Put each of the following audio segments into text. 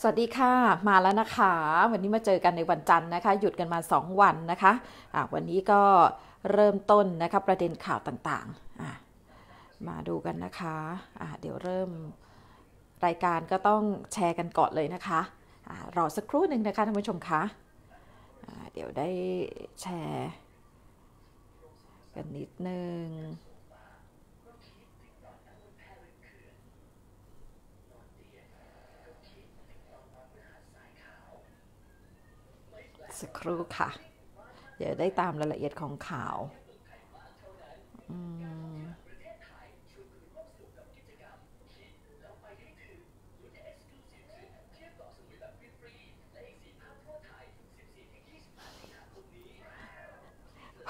สวัสดีค่ะ มาแล้วนะคะ วันนี้มาเจอกันในวันจันทร์นะคะ หยุดกันมา2วันนะคะะวันนี้ก็เริ่มต้นนะคะประเด็นข่าวต่างๆมาดูกันนะคะะเดี๋ยวเริ่มรายการก็ต้องแชร์กันก่อนเลยนะคะอะรอสักครู่หนึ่งนะคะท่านผู้ชมคะะเดี๋ยวได้แชร์ กันนิดนึงสักครู่ค่ะ เดี๋ยวได้ตามรายละเอียดของข่าว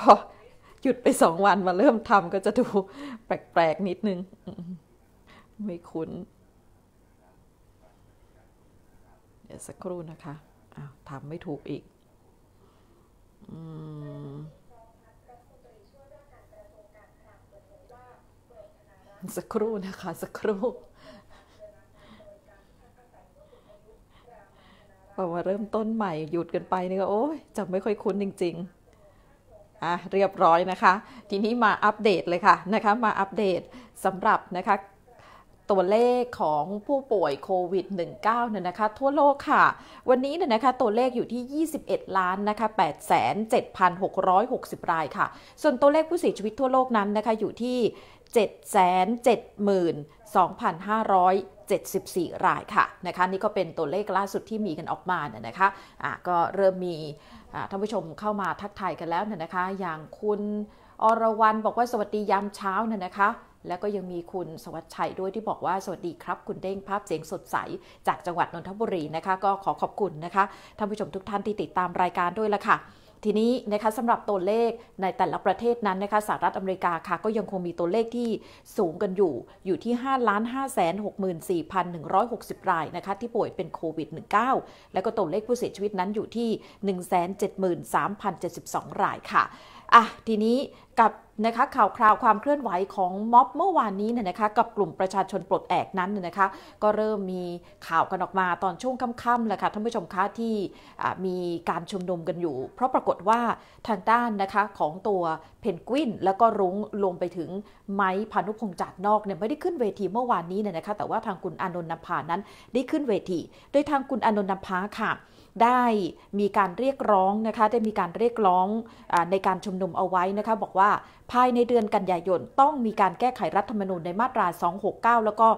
พอหยุดไปสองวันมาเริ่มทำก็จะดูแปลกๆนิดนึง ไม่คุ้น เดี๋ยวสักครู่นะคะ อ้าวทำไม่ถูกอีกสักครู่นะคะสักครู่พอมาเริ่มต้นใหม่หยุดกันไปนี่ก็ โอ้ยจำไม่ค่อยคุ้นจริงๆ อ่ะเรียบร้อยนะคะ ทีนี้มาอัปเดตเลยค่ะ นะคะมาอัปเดตสำหรับนะคะตัวเลขของผู้ป่วยโควิด -19 เนี่ยนะคะ ทั่วโลกค่ะ วันนี้เนี่ยนะคะตัวเลขอยู่ที่ 21 ล้านนะคะ 8,7660 รายค่ะ ส่วนตัวเลขผู้เสียชีวิตทั่วโลกนั้นนะคะอยู่ที่ 772,574 รายค่ะ นะคะ นี่ก็เป็นตัวเลขล่าสุดที่มีกันออกมาเนี่ยนะคะะก็เริ่มมีท่านผู้ชมเข้ามาทักทายกันแล้วเนี่ยนะคะ อย่างคุณอรวรันบอกว่าสวัสดียามเช้าเนี่ยนะคะแล้วก็ยังมีคุณสวัสดิ์ชัยด้วยที่บอกว่าสวัสดีครับ คุณเด้งภาพเสียงสดใส จากจังหวัดนนทบุรีนะคะก็ขอขอบคุณนะคะท่านผู้ชมทุกท่านที่ติดตามรายการด้วยละค่ะ ทีนี้นะคะสำหรับตัวเลขในแต่ละประเทศนั้นนะคะสหรัฐอเมริกาค่ะ ก็ยังคงมีตัวเลขที่สูงกันอยู่อยู่ที่5ล้าน5 6 4 1 6 0 รายนะคะที่ป่วยเป็นโควิด -19 และก็ตัวเลขผู้เสียชีวิตนั้นอยู่ที่173,072 รายค่ะอ่ะ ทีนี้กับนะคะข่าวคราวความเคลื่อนไหวของม็อบเมื่อวานนี้เนี่ยนะคะ กับกลุ่มประชาชนปลดแอกนั้นเนี่ยนะคะ ก็เริ่มมีข่าวกันออกมาตอนช่วงค่ำๆแหละค่ะท่านผู้ชมคะที่มีการชุมนุมกันอยู่ เพราะปรากฏว่าทางด้านนะคะของตัวเพนกวินแล้วก็รุ้งลงมไปถึงไม้พานุพงษ์จัดนอกเนี่ยไม่ได้ขึ้นเวทีเมื่อวานนี้เนี่ยนะคะ แต่ว่าทางคุณอนนท์นภานั้น ได้ขึ้นเวทีโดยทางคุณอนนท์นภาค่ะได้มีการเรียกร้องนะคะได้มีการเรียกร้องอในการชุมนุมเอาไว้นะคะบอกว่าภายในเดือนกันยายนต้องมีการแก้ไขรัฐธรรมนูญในมาตรา 269 แล้วก็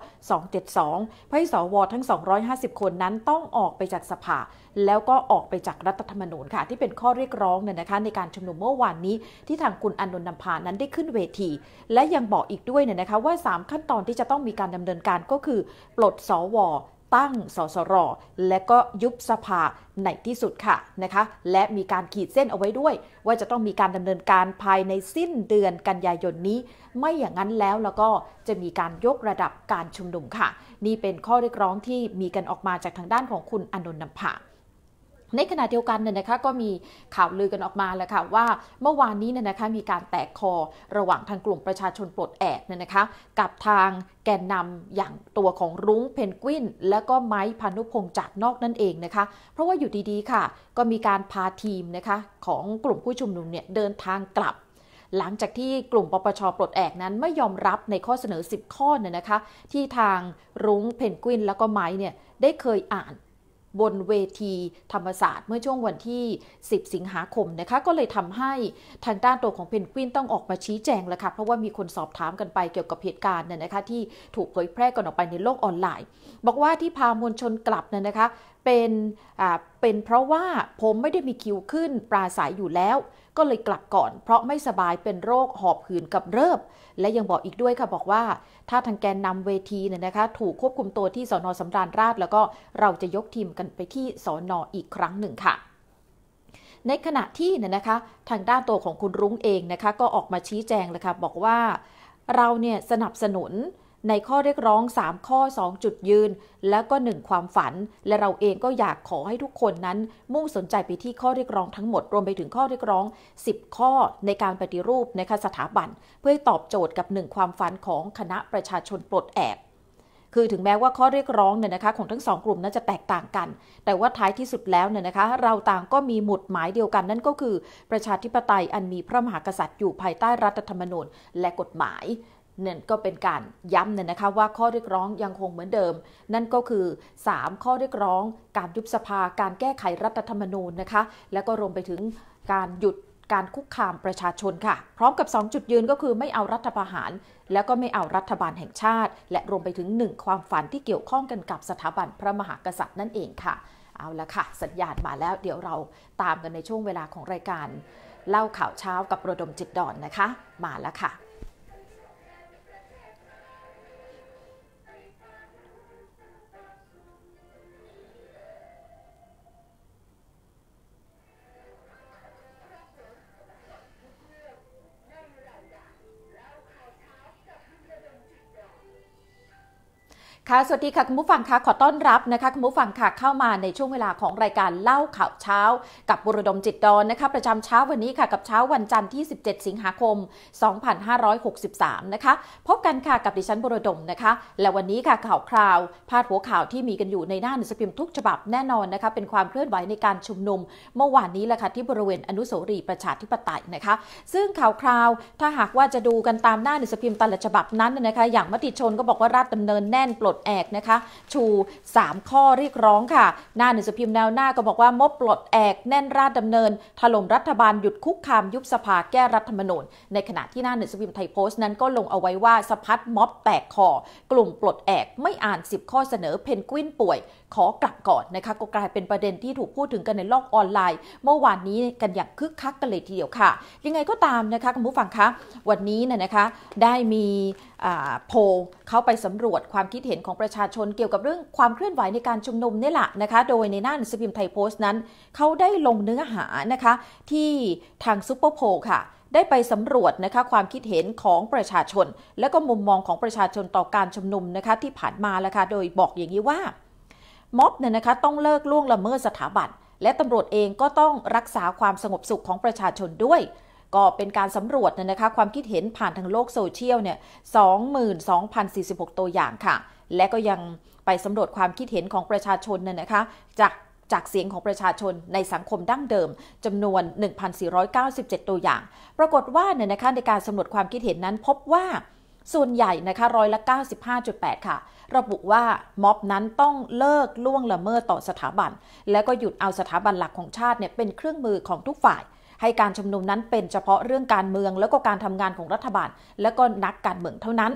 272ให้สวทั้ง 250 คนนั้นต้องออกไปจากสภาแล้วก็ออกไปจากรัฐธรรมนูญค่ะที่เป็นข้อเรียกร้องเนี่ยนะคะในการชุมนุมเมื่อวานนี้ ที่ทางคุณอนนท์นำพานั้นได้ขึ้นเวทีและยังบอกอีกด้วยเนี่ยนะคะว่า 3 ขั้นตอนที่จะต้องมีการดำเนินการก็คือปลดสวตั้งสสรและก็ยุบสภาในที่สุดค่ะนะคะ และมีการขีดเส้นเอาไว้ด้วย ว่าจะต้องมีการดำเนินการภายในสิ้นเดือนกันยายนนี้ ไม่อย่างนั้นแล้วแล้วก็จะมีการยกระดับการชุมนุมค่ะ นี่เป็นข้อเรียกร้องที่มีกันออกมาจากทางด้านของคุณอนนท์นภาในขณะเดียวกันเนี่ยนะคะก็มีข่าวลือกันออกมาแล้วค่ะว่าเมื่อวานนี้เนี่ยนะคะมีการแตกคอระหว่างทางกลุ่มประชาชนปลดแอกเนี่ยนะคะกับทางแกนนำอย่างตัวของรุ้งเพนกวินและก็ไม้พานุพงษ์จากนอกนั่นเองนะคะ เพราะว่าอยู่ดีๆค่ะ ก็มีการพาทีมนะคะของกลุ่มผู้ชุมนุมเนี่ยเดินทางกลับ หลังจากที่กลุ่มปปชปลดแอกนั้นไม่ยอมรับในข้อเสนอ 10 ข้อเนี่ยนะคะที่ทางรุ้งเพนกวินและก็ไม้เนี่ยได้เคยอ่านบนเวทีธรรมศาสตร์เมื่อช่วงวันที่ 10 สิงหาคมนะคะ ก็เลยทำให้ทางด้านตัวของเพนกวินต้องออกมาชี้แจงแล้วค่ะ เพราะว่ามีคนสอบถามกันไปเกี่ยวกับเหตุการณ์เนี่ยนะคะที่ถูกเผยแพร่กันออกไปในโลกออนไลน์ บอกว่าที่พามวลชนกลับเนี่ยนะคะเป็นเป็นเพราะว่าผมไม่ได้มีคิวขึ้นปราศัยอยู่แล้วก็เลยกลับก่อน เพราะไม่สบายเป็นโรคหอบหืนกับเริบและยังบอกอีกด้วยค่ะ บอกว่าถ้าทางแกนนำเวทีเนี่ยนะคะถูกควบคุมตัวที่สอนอสำราญราษฎร์แล้วก็เราจะยกทีมกันไปที่สอนออีกครั้งหนึ่งค่ะ ในขณะที่เนี่ยนะคะทางด้านตัวของคุณรุ้งเองนะคะ ก็ออกมาชี้แจงเลยค่ะบอกว่าเราเนี่ยสนับสนุนในข้อเรียกร้อง 3 ข้อ 2 จุดยืน และก็ 1 ความฝัน และเราเองก็อยากขอให้ทุกคนนั้น มุ่งสนใจไปที่ข้อเรียกร้องทั้งหมดรวมไปถึงข้อเรียกร้อง 10 ข้อในการปฏิรูปในคสถาบัน เพื่อตอบโจทย์กับ 1 ความฝันของคณะประชาชนปลดแอกคือถึงแม้ว่าข้อเรียกร้องเนี่ยนะคะของทั้งสองกลุ่มนั้นจะแตกต่างกันแต่ว่าท้ายที่สุดแล้วเนี่ยนะคะเราต่างก็มีหมุดหมายเดียวกันนั่นก็คือ ประชาธิปไตยอันมีพระมหากษัตริย์อยู่ภายใต้รัฐธรรมนูญและกฎหมายเนี่ยก็เป็นการย้ำเนี่ยนะคะ ว่าข้อเรียกร้องยังคงเหมือนเดิม นั่นก็คือ 3 ข้อเรียกร้องการยุบสภาการแก้ไขรัฐธรรมนูญนะคะ แล้วก็รวมไปถึงการหยุดการคุกคามประชาชนค่ะ พร้อมกับ 2 จุดยืนก็คือไม่เอารัฐประหาร แล้วก็ไม่เอารัฐบาลแห่งชาติ และรวมไปถึง 1 ความฝันที่เกี่ยวข้องกันกับสถาบันพระมหากษัตริย์นั่นเองค่ะ เอาละค่ะสัญญาณมาแล้วเดี๋ยวเราตามกันในช่วงเวลาของรายการ เล่าข่าวเช้ากับประดมจิตดอนนะคะ มาแล้วค่ะค่ะสวัสดีค่ะคุณผู้ฟังค่ะขอต้อนรับนะคะคุณผู้ฟังค่ะเข้ามาในช่วงเวลาของรายการเล่าข่าวเช้ากับบุรดมจิตดอนนะคะประจำเช้าวันนี้ค่ะกับเช้าวันจันทร์ที่ 17 สิงหาคม 2563 นะคะพบกันค่ะกับดิฉันบุรดมนะคะ และวันนี้ค่ะข่าวคราวพาดหัวข่าวที่มีกันอยู่ในหน้าหนังสือพิมพ์ทุกฉบับแน่นอนนะคะเป็นความเคลื่อนไหวในการชุมนุม เมื่อวานนี้แหละค่ะที่บริเวณอนุสาวรีย์ประชาธิปไตยนะคะซึ่งข่าวคราวถ้าหากว่าจะดูกันตามหน้าหนังสือพิมพ์แต่ละฉบับนั้นนะคะอย่างมติชนก็บอกว่าราดดำเนินแน่นปลดดแอกนะคะ ชู 3 ข้อเรียกร้องค่ะ หน้าหนังสือพิมพ์แนวหน้าก็บอกว่ามบปลดแอกแน่นราดดำเนิน ถล่มรัฐบาลหยุดคุกคามยุบสภาแก้รัฐธรรมนูญในขณะที่หน้าหนังสือพิมพ์ไทยโพสต์นั้นก็ลงเอาไว้ว่าสะพัดม็อบแตกคอกลุ่มปลดแอกไม่อ่าน 10 ข้อเสนอเพนกวินป่วยขอกลับก่อนนะคะก็กลายเป็นประเด็นที่ถูกพูดถึงกันในโลกออนไลน์ เมื่อวานนี้กันอย่างคึกคักกันเลยทีเดียวค่ะ ยังไงก็ตามนะคะคุณผู้ฟังคะวันนี้เนี่ยนะคะได้มีโพเข้าไปสำรวจความคิดเห็นของประชาชน เกี่ยวกับเรื่องความเคลื่อนไหวในการชุมนุมนี่แหละนะคะ โดยในหน้าหนังสือพิมพ์ไทยโพสต์นั้น เขาได้ลงเนื้อหานะคะที่ทางซุปเปอร์โพค่ะได้ไปสำรวจนะคะความคิดเห็นของประชาชน และก็มุมมองของประชาชนต่อการชุมนุมนะคะที่ผ่านมาแล้วค่ะโดยบอกอย่างนี้ว่าม็อบเนี่ยนะคะต้องเลิกล่วงละเมิดสถาบันและตำรวจเองก็ต้องรักษาความสงบสุขของประชาชนด้วย ก็เป็นการสำรวจนะคะความคิดเห็นผ่านทางโลกโซเชียลเนี่ย22,046 ตัวอย่างค่ะ และก็ยังไปสำรวจความคิดเห็นของประชาชนน่ยนะคะจากจากเสียงของประชาชนในสังคมดั้งเดิมจำนวน 1,497 ตัวอย่าง ปรากฏว่าเนี่ยนะคะในการสำรวจความคิดเห็นนั้นพบว่าส่วนใหญ่นะคะร้อยละ95.8 ค่ะระบุว่าม็อบนั้นต้องเลิกล่วงละเมิดต่อสถาบัน และก็หยุดเอาสถาบันหลักของชาติเนี่ยเป็นเครื่องมือของทุกฝ่าย ให้การชุมนุมนั้นเป็นเฉพาะเรื่องการเมืองแล้วก็การทำงานของรัฐบาล และก็นักการเมืองเท่านั้น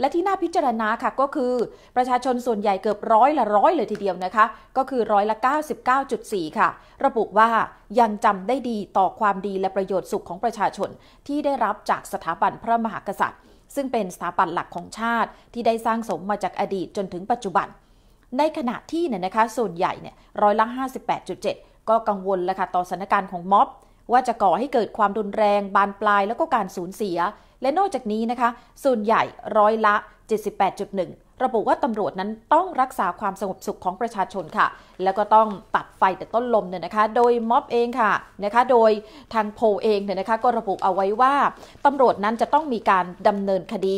และที่น่าพิจารณาค่ะก็คือ ประชาชนส่วนใหญ่เกือบร้อยละร้อยเลยทีเดียวนะคะก็คือร้อยละ99.4ค่ะระบุว่ายังจำได้ดีต่อความดีและประโยชน์สุขของประชาชน ที่ได้รับจากสถาบันพระมหากษัตริย์ซึ่งเป็นสถาปัตย์หลักของชาติที่ได้สร้างสมมาจากอดีตจนถึงปัจจุบัน ในขณะที่เนี่ยนะคะส่วนใหญ่เนี่ยร้อยละ 58.7 ก็กังวลละค่ะต่อสถานการณ์ของม็อบ ว่าจะก่อให้เกิดความรุนแรง บานปลายแล้วก็การสูญเสีย และนอกจากนี้นะคะส่วนใหญ่ร้อยละ 78.1ระบุว่าตำรวจนั้นต้องรักษาความสงบสุขของประชาชนค่ะ แล้วก็ต้องตัดไฟแต่ต้นลมเนี่ยนะคะ โดยม็อบเองค่ะนะคะโดยทางโพเองเนี่ยนะคะ ก็ระบุเอาไว้ว่าตำรวจนั้นจะต้องมีการดำเนินคดี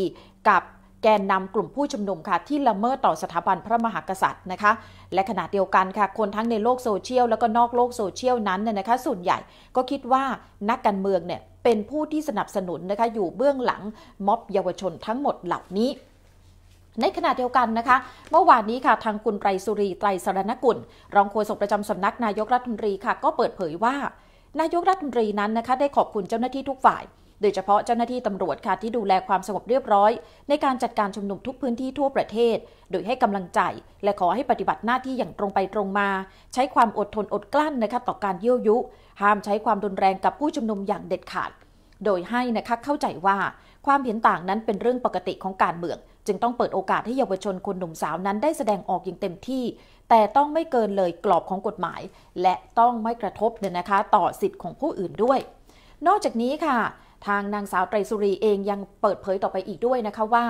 กับแกนนำกลุ่มผู้ชุมนุมค่ะ ที่ละเมิดต่อสถาบันพระมหากษัตริย์นะคะ และขณะเดียวกันค่ะ คนทั้งในโลกโซเชียลแล้วก็นอกโลกโซเชียลนั้นเนี่ยนะคะส่วนใหญ่ก็คิดว่านักการเมืองเนี่ยเป็นผู้ที่สนับสนุนนะคะ อยู่เบื้องหลัง ม็อบเยาวชนทั้งหมดเหล่านี้ในขณะเดียวกันนะคะ เมื่อวานนี้ค่ะทางคุณไตรสุรี ไตรสรณกุลรองโฆษกประจำสำนัก นายกรัฐมนตรีค่ะก็เปิดเผยว่า นายกรัฐมนตรีนั้นนะคะได้ขอบคุณเจ้าหน้าที่ทุกฝ่าย โดยเฉพาะเจ้าหน้าที่ตำรวจค่ะที่ดูแลความสงบเรียบร้อย ในการจัดการชุมนุมทุกพื้นที่ทั่วประเทศ โดยให้กำลังใจ และขอให้ปฏิบัติหน้าที่อย่างตรงไปตรงมา ใช้ความอดทนอดกลั้นนะคะต่อการเยี่ยวยุห้ามใช้ความรุนแรงกับผู้ชุมนุมอย่างเด็ดขาด โดยให้นะคะเข้าใจว่าความเห็นต่างนั้นเป็นเรื่องปกติของการเมืองจึงต้องเปิดโอกาสให้เยาวชนคนหนุ่มสาวนั้นได้แสดงออกอย่างเต็มที่ แต่ต้องไม่เกินเลยกรอบของกฎหมาย และต้องไม่กระทบเนี่ยนะคะต่อสิทธิ์ของผู้อื่นด้วย นอกจากนี้ค่ะทางนางสาวไตรสุรีเองยังเปิดเผยต่อไปอีกด้วยนะคะว่า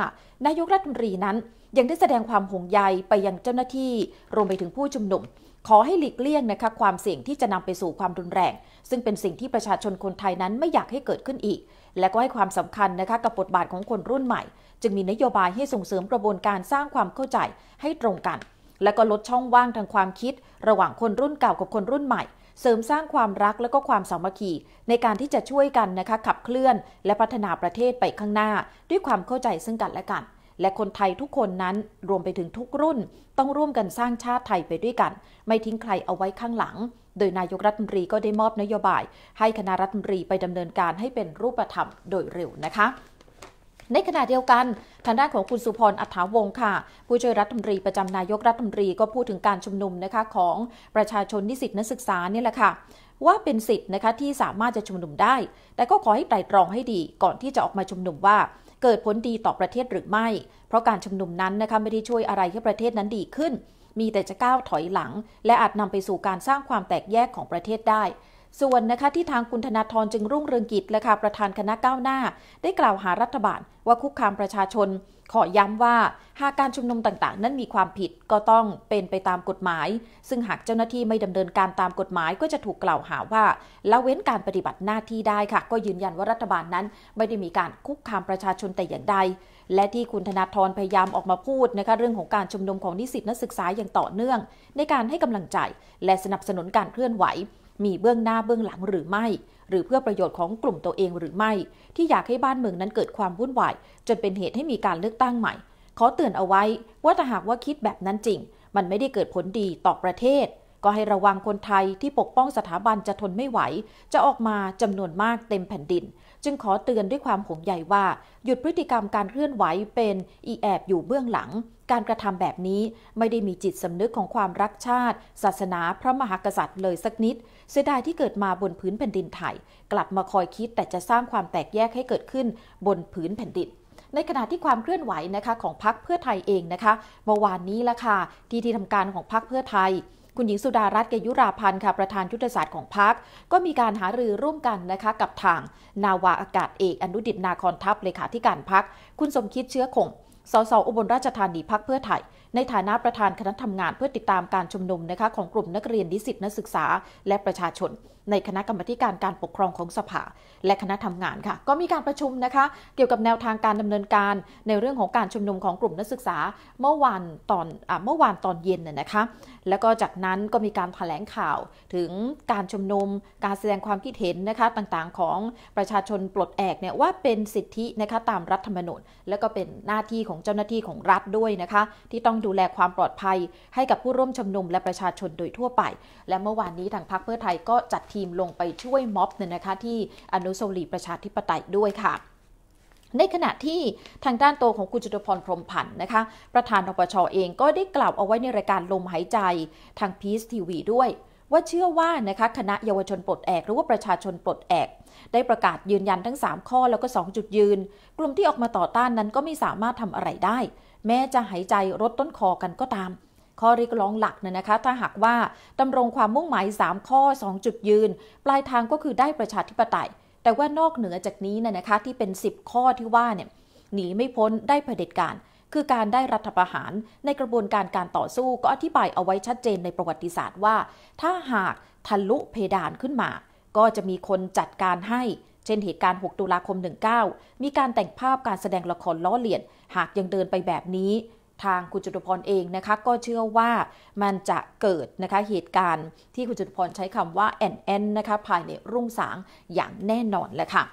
นายกรัฐมนตรีนั้น ยังได้แสดงความห่วงใยไปยังเจ้าหน้าที่รวมไปถึงผู้ชุมนุมขอให้หลีกเลี่ยงนะคะความเสี่ยงที่จะนำไปสู่ความรุนแรง ซึ่งเป็นสิ่งที่ประชาชนคนไทยนั้นไม่อยากให้เกิดขึ้นอีก และก็ให้ความสำคัญนะคะกับบทบาทของคนรุ่นใหม่จึงมีนโยบายให้ส่งเสริมกระบวนการสร้างความเข้าใจให้ตรงกัน และก็ลดช่องว่างทางความคิดระหว่างคนรุ่นเก่ากับคนรุ่นใหม่ เสริมสร้างความรักและก็ความสามัคคีในการที่จะช่วยกันนะคะขับเคลื่อน และพัฒนาประเทศไปข้างหน้าด้วยความเข้าใจซึ่งกันและกันและคนไทยทุกคนนั้นรวมไปถึงทุกรุ่นต้องร่วมกันสร้างชาติไทยไปด้วยกัน ไม่ทิ้งใครเอาไว้ข้างหลัง โดยนายกรัฐมนตรีก็ได้มอบนโยบาย ให้คณะรัฐมนตรีไปดำเนินการให้เป็นรูปธรรมโดยเร็วนะคะ ในขณะเดียวกันทางด้านของคุณสุพรอัฐาวงค่ะ ผู้ช่วยรัฐมนตรี ประจำนายกรัฐมนตรีก็พูดถึงการชุมนุมนะคะ ของประชาชนนิสิตนักศึกษานี่แหละค่ะ ว่าเป็นสิทธิ์นะคะที่สามารถจะชุมนุมได้ แต่ก็ขอให้ไตร่ตรองให้ดี ก่อนที่จะออกมาชุมนุมว่าเกิดผลดีต่อประเทศหรือไม่ เพราะการชุมนุมนั้นนะคะไม่ได้ช่วยอะไรให้ประเทศนั้นดีขึ้น มีแต่จะก้าวถอยหลัง และอาจนำไปสู่การสร้างความแตกแยกของประเทศได้ส่วนนะคะที่ทางคุณธนาธรจึงรุ่งเรืองกิจและค่ะประธานคณะก้าวหน้า ได้กล่าวหารัฐบาลว่าคุกคามประชาชน ขอย้ำว่าหากการชุมนุมต่างๆนั้นมีความผิดก็ต้องเป็นไปตามกฎหมาย ซึ่งหากเจ้าหน้าที่ไม่ดำเนินการตามกฎหมายก็จะถูกกล่าวหาว่าละเว้นการปฏิบัติหน้าที่ได้ค่ะ ก็ยืนยันว่ารัฐบาลนั้นไม่ได้มีการคุกคามประชาชนแต่อย่างใดและที่คุณธนาธรพยายามออกมาพูดนะคะเรื่องของการชุมนุมของนิสิตนักศึกษาอย่างต่อเนื่อง ในการให้กำลังใจและสนับสนุนการเคลื่อนไหวมีเบื้องหน้าเบื้องหลังหรือไม่ หรือเพื่อประโยชน์ของกลุ่มตัวเองหรือไม่ ที่อยากให้บ้านเมืองนั้นเกิดความวุ่นวายจนเป็นเหตุให้มีการเลือกตั้งใหม่ ขอเตือนเอาไว้ว่าถ้าหากว่าคิดแบบนั้นจริง มันไม่ได้เกิดผลดีต่อประเทศ ก็ให้ระวังคนไทยที่ปกป้องสถาบันจะทนไม่ไหว จะออกมาจำนวนมากเต็มแผ่นดินจึงขอเตือนด้วยความห่วงใยว่า หยุดพฤติกรรมการเคลื่อนไหวเป็นอีแอบอยู่เบื้องหลัง การกระทำแบบนี้ไม่ได้มีจิตสำนึกของความรักชาติ ศาสนาพระมหากษัตริย์เลยสักนิดเสียดายที่เกิดมาบนพื้นแผ่นดินไทย กลับมาคอยคิดแต่จะสร้างความแตกแยกให้เกิดขึ้นบนพื้นแผ่นดิน ในขณะที่ความเคลื่อนไหวนะคะของพักเพื่อไทยเองนะคะเมื่อวานนี้ละค่ะที่ที่ทำการของพักเพื่อไทยคุณหญิงสุดารัตน์เกยุราพันธ์ค่ะประธานยุทธศาสตร์ของพรรคก็มีการหารือร่วมกันนะคะกับทาง นาวาอากาศเอก อนุดิตนาคอนทัพ เลขาธิการพรรคคุณสมคิดเชื้อคงสสอุบลราชธานีพักเพื่อไทย ในฐานะประธานคณะทำงานเพื่อติดตามการชุมนุมนะคะของกลุ่มนักเรียนดิสิต นักศึกษาและประชาชนในคณะกรรมการการปกครองของสภาและคณะทำงานค่ะก็มีการประชุมนะคะ เกี่ยวกับแนวทางการดำเนินการ ในเรื่องของการชุมนุมของกลุ่มนักศึกษาเมื่อวานตอนอเมื่อวานตอนเย็นน่ยนะคะแล้วก็จากนั้นก็มีการถแถลงข่าวถึงการชุมนุม การแสดงความคิดเห็นนะคะต่างๆของประชาชนปลดแอกเนี่ยว่าเป็นสิทธินะคะตามรัฐธรรมนูญและก็เป็นหน้าที่ของเจ้าหน้าที่ของรัฐด้วยนะคะที่ต้องดูแลความปลอดภัย ให้กับผู้ร่วมชุมนุมและประชาชนโดยทั่วไป และเมื่อวานนี้ทางพรรคเพื่อไทยก็จัดทีมลงไปช่วยม็อบเนี่ยนะคะที่อนุสาวรีย์ประชาธิปไตยด้วยค่ะ ในขณะที่ทางด้านโตของคุณจตุพรพรมผันนะคะ ประธานอปชอเองก็ได้กล่าวเอาไว้ในรายการลมหายใจทางพีซทีวีด้วย ว่าเชื่อว่านะคะคณะเยาวชนปลดแอกหรือว่าประชาชนปลดแอก ได้ประกาศยืนยันทั้ง 3 ข้อแล้วก็ 2 จุดยืน กลุ่มที่ออกมาต่อต้านนั้นก็ไม่สามารถทำอะไรได้ แม้จะหายใจรดต้นคอกันก็ตามข้อเรียกร้องหลักเนี่ยนะคะถ้าหากว่าดำรงความมุ่งหมาย 3 ข้อ 2 จุดยืน ปลายทางก็คือได้ประชาธิปไตย แต่ว่านอกเหนือจากนี้เนี่ยนะคะที่เป็น 10 ข้อที่ว่าเนี่ยหนีไม่พ้นได้เผด็จการ คือการได้รัฐประหารในกระบวนการการต่อสู้ ก็อธิบายเอาไว้ชัดเจนในประวัติศาสตร์ว่า ถ้าหากทะลุเพดานขึ้นมา ก็จะมีคนจัดการให้ เช่นเหตุการณ์6ตุลาคม19มีการแต่งภาพการแสดงละครล้อเลียน หากยังเดินไปแบบนี้ทางคุณจตุพรเองนะคะก็เชื่อว่ามันจะเกิดนะคะ เหตุการณ์ที่คุณจตุพรใช้คำว่า แอนแอนนะคะภายในรุ่งสางอย่างแน่นอนเลยค่ะ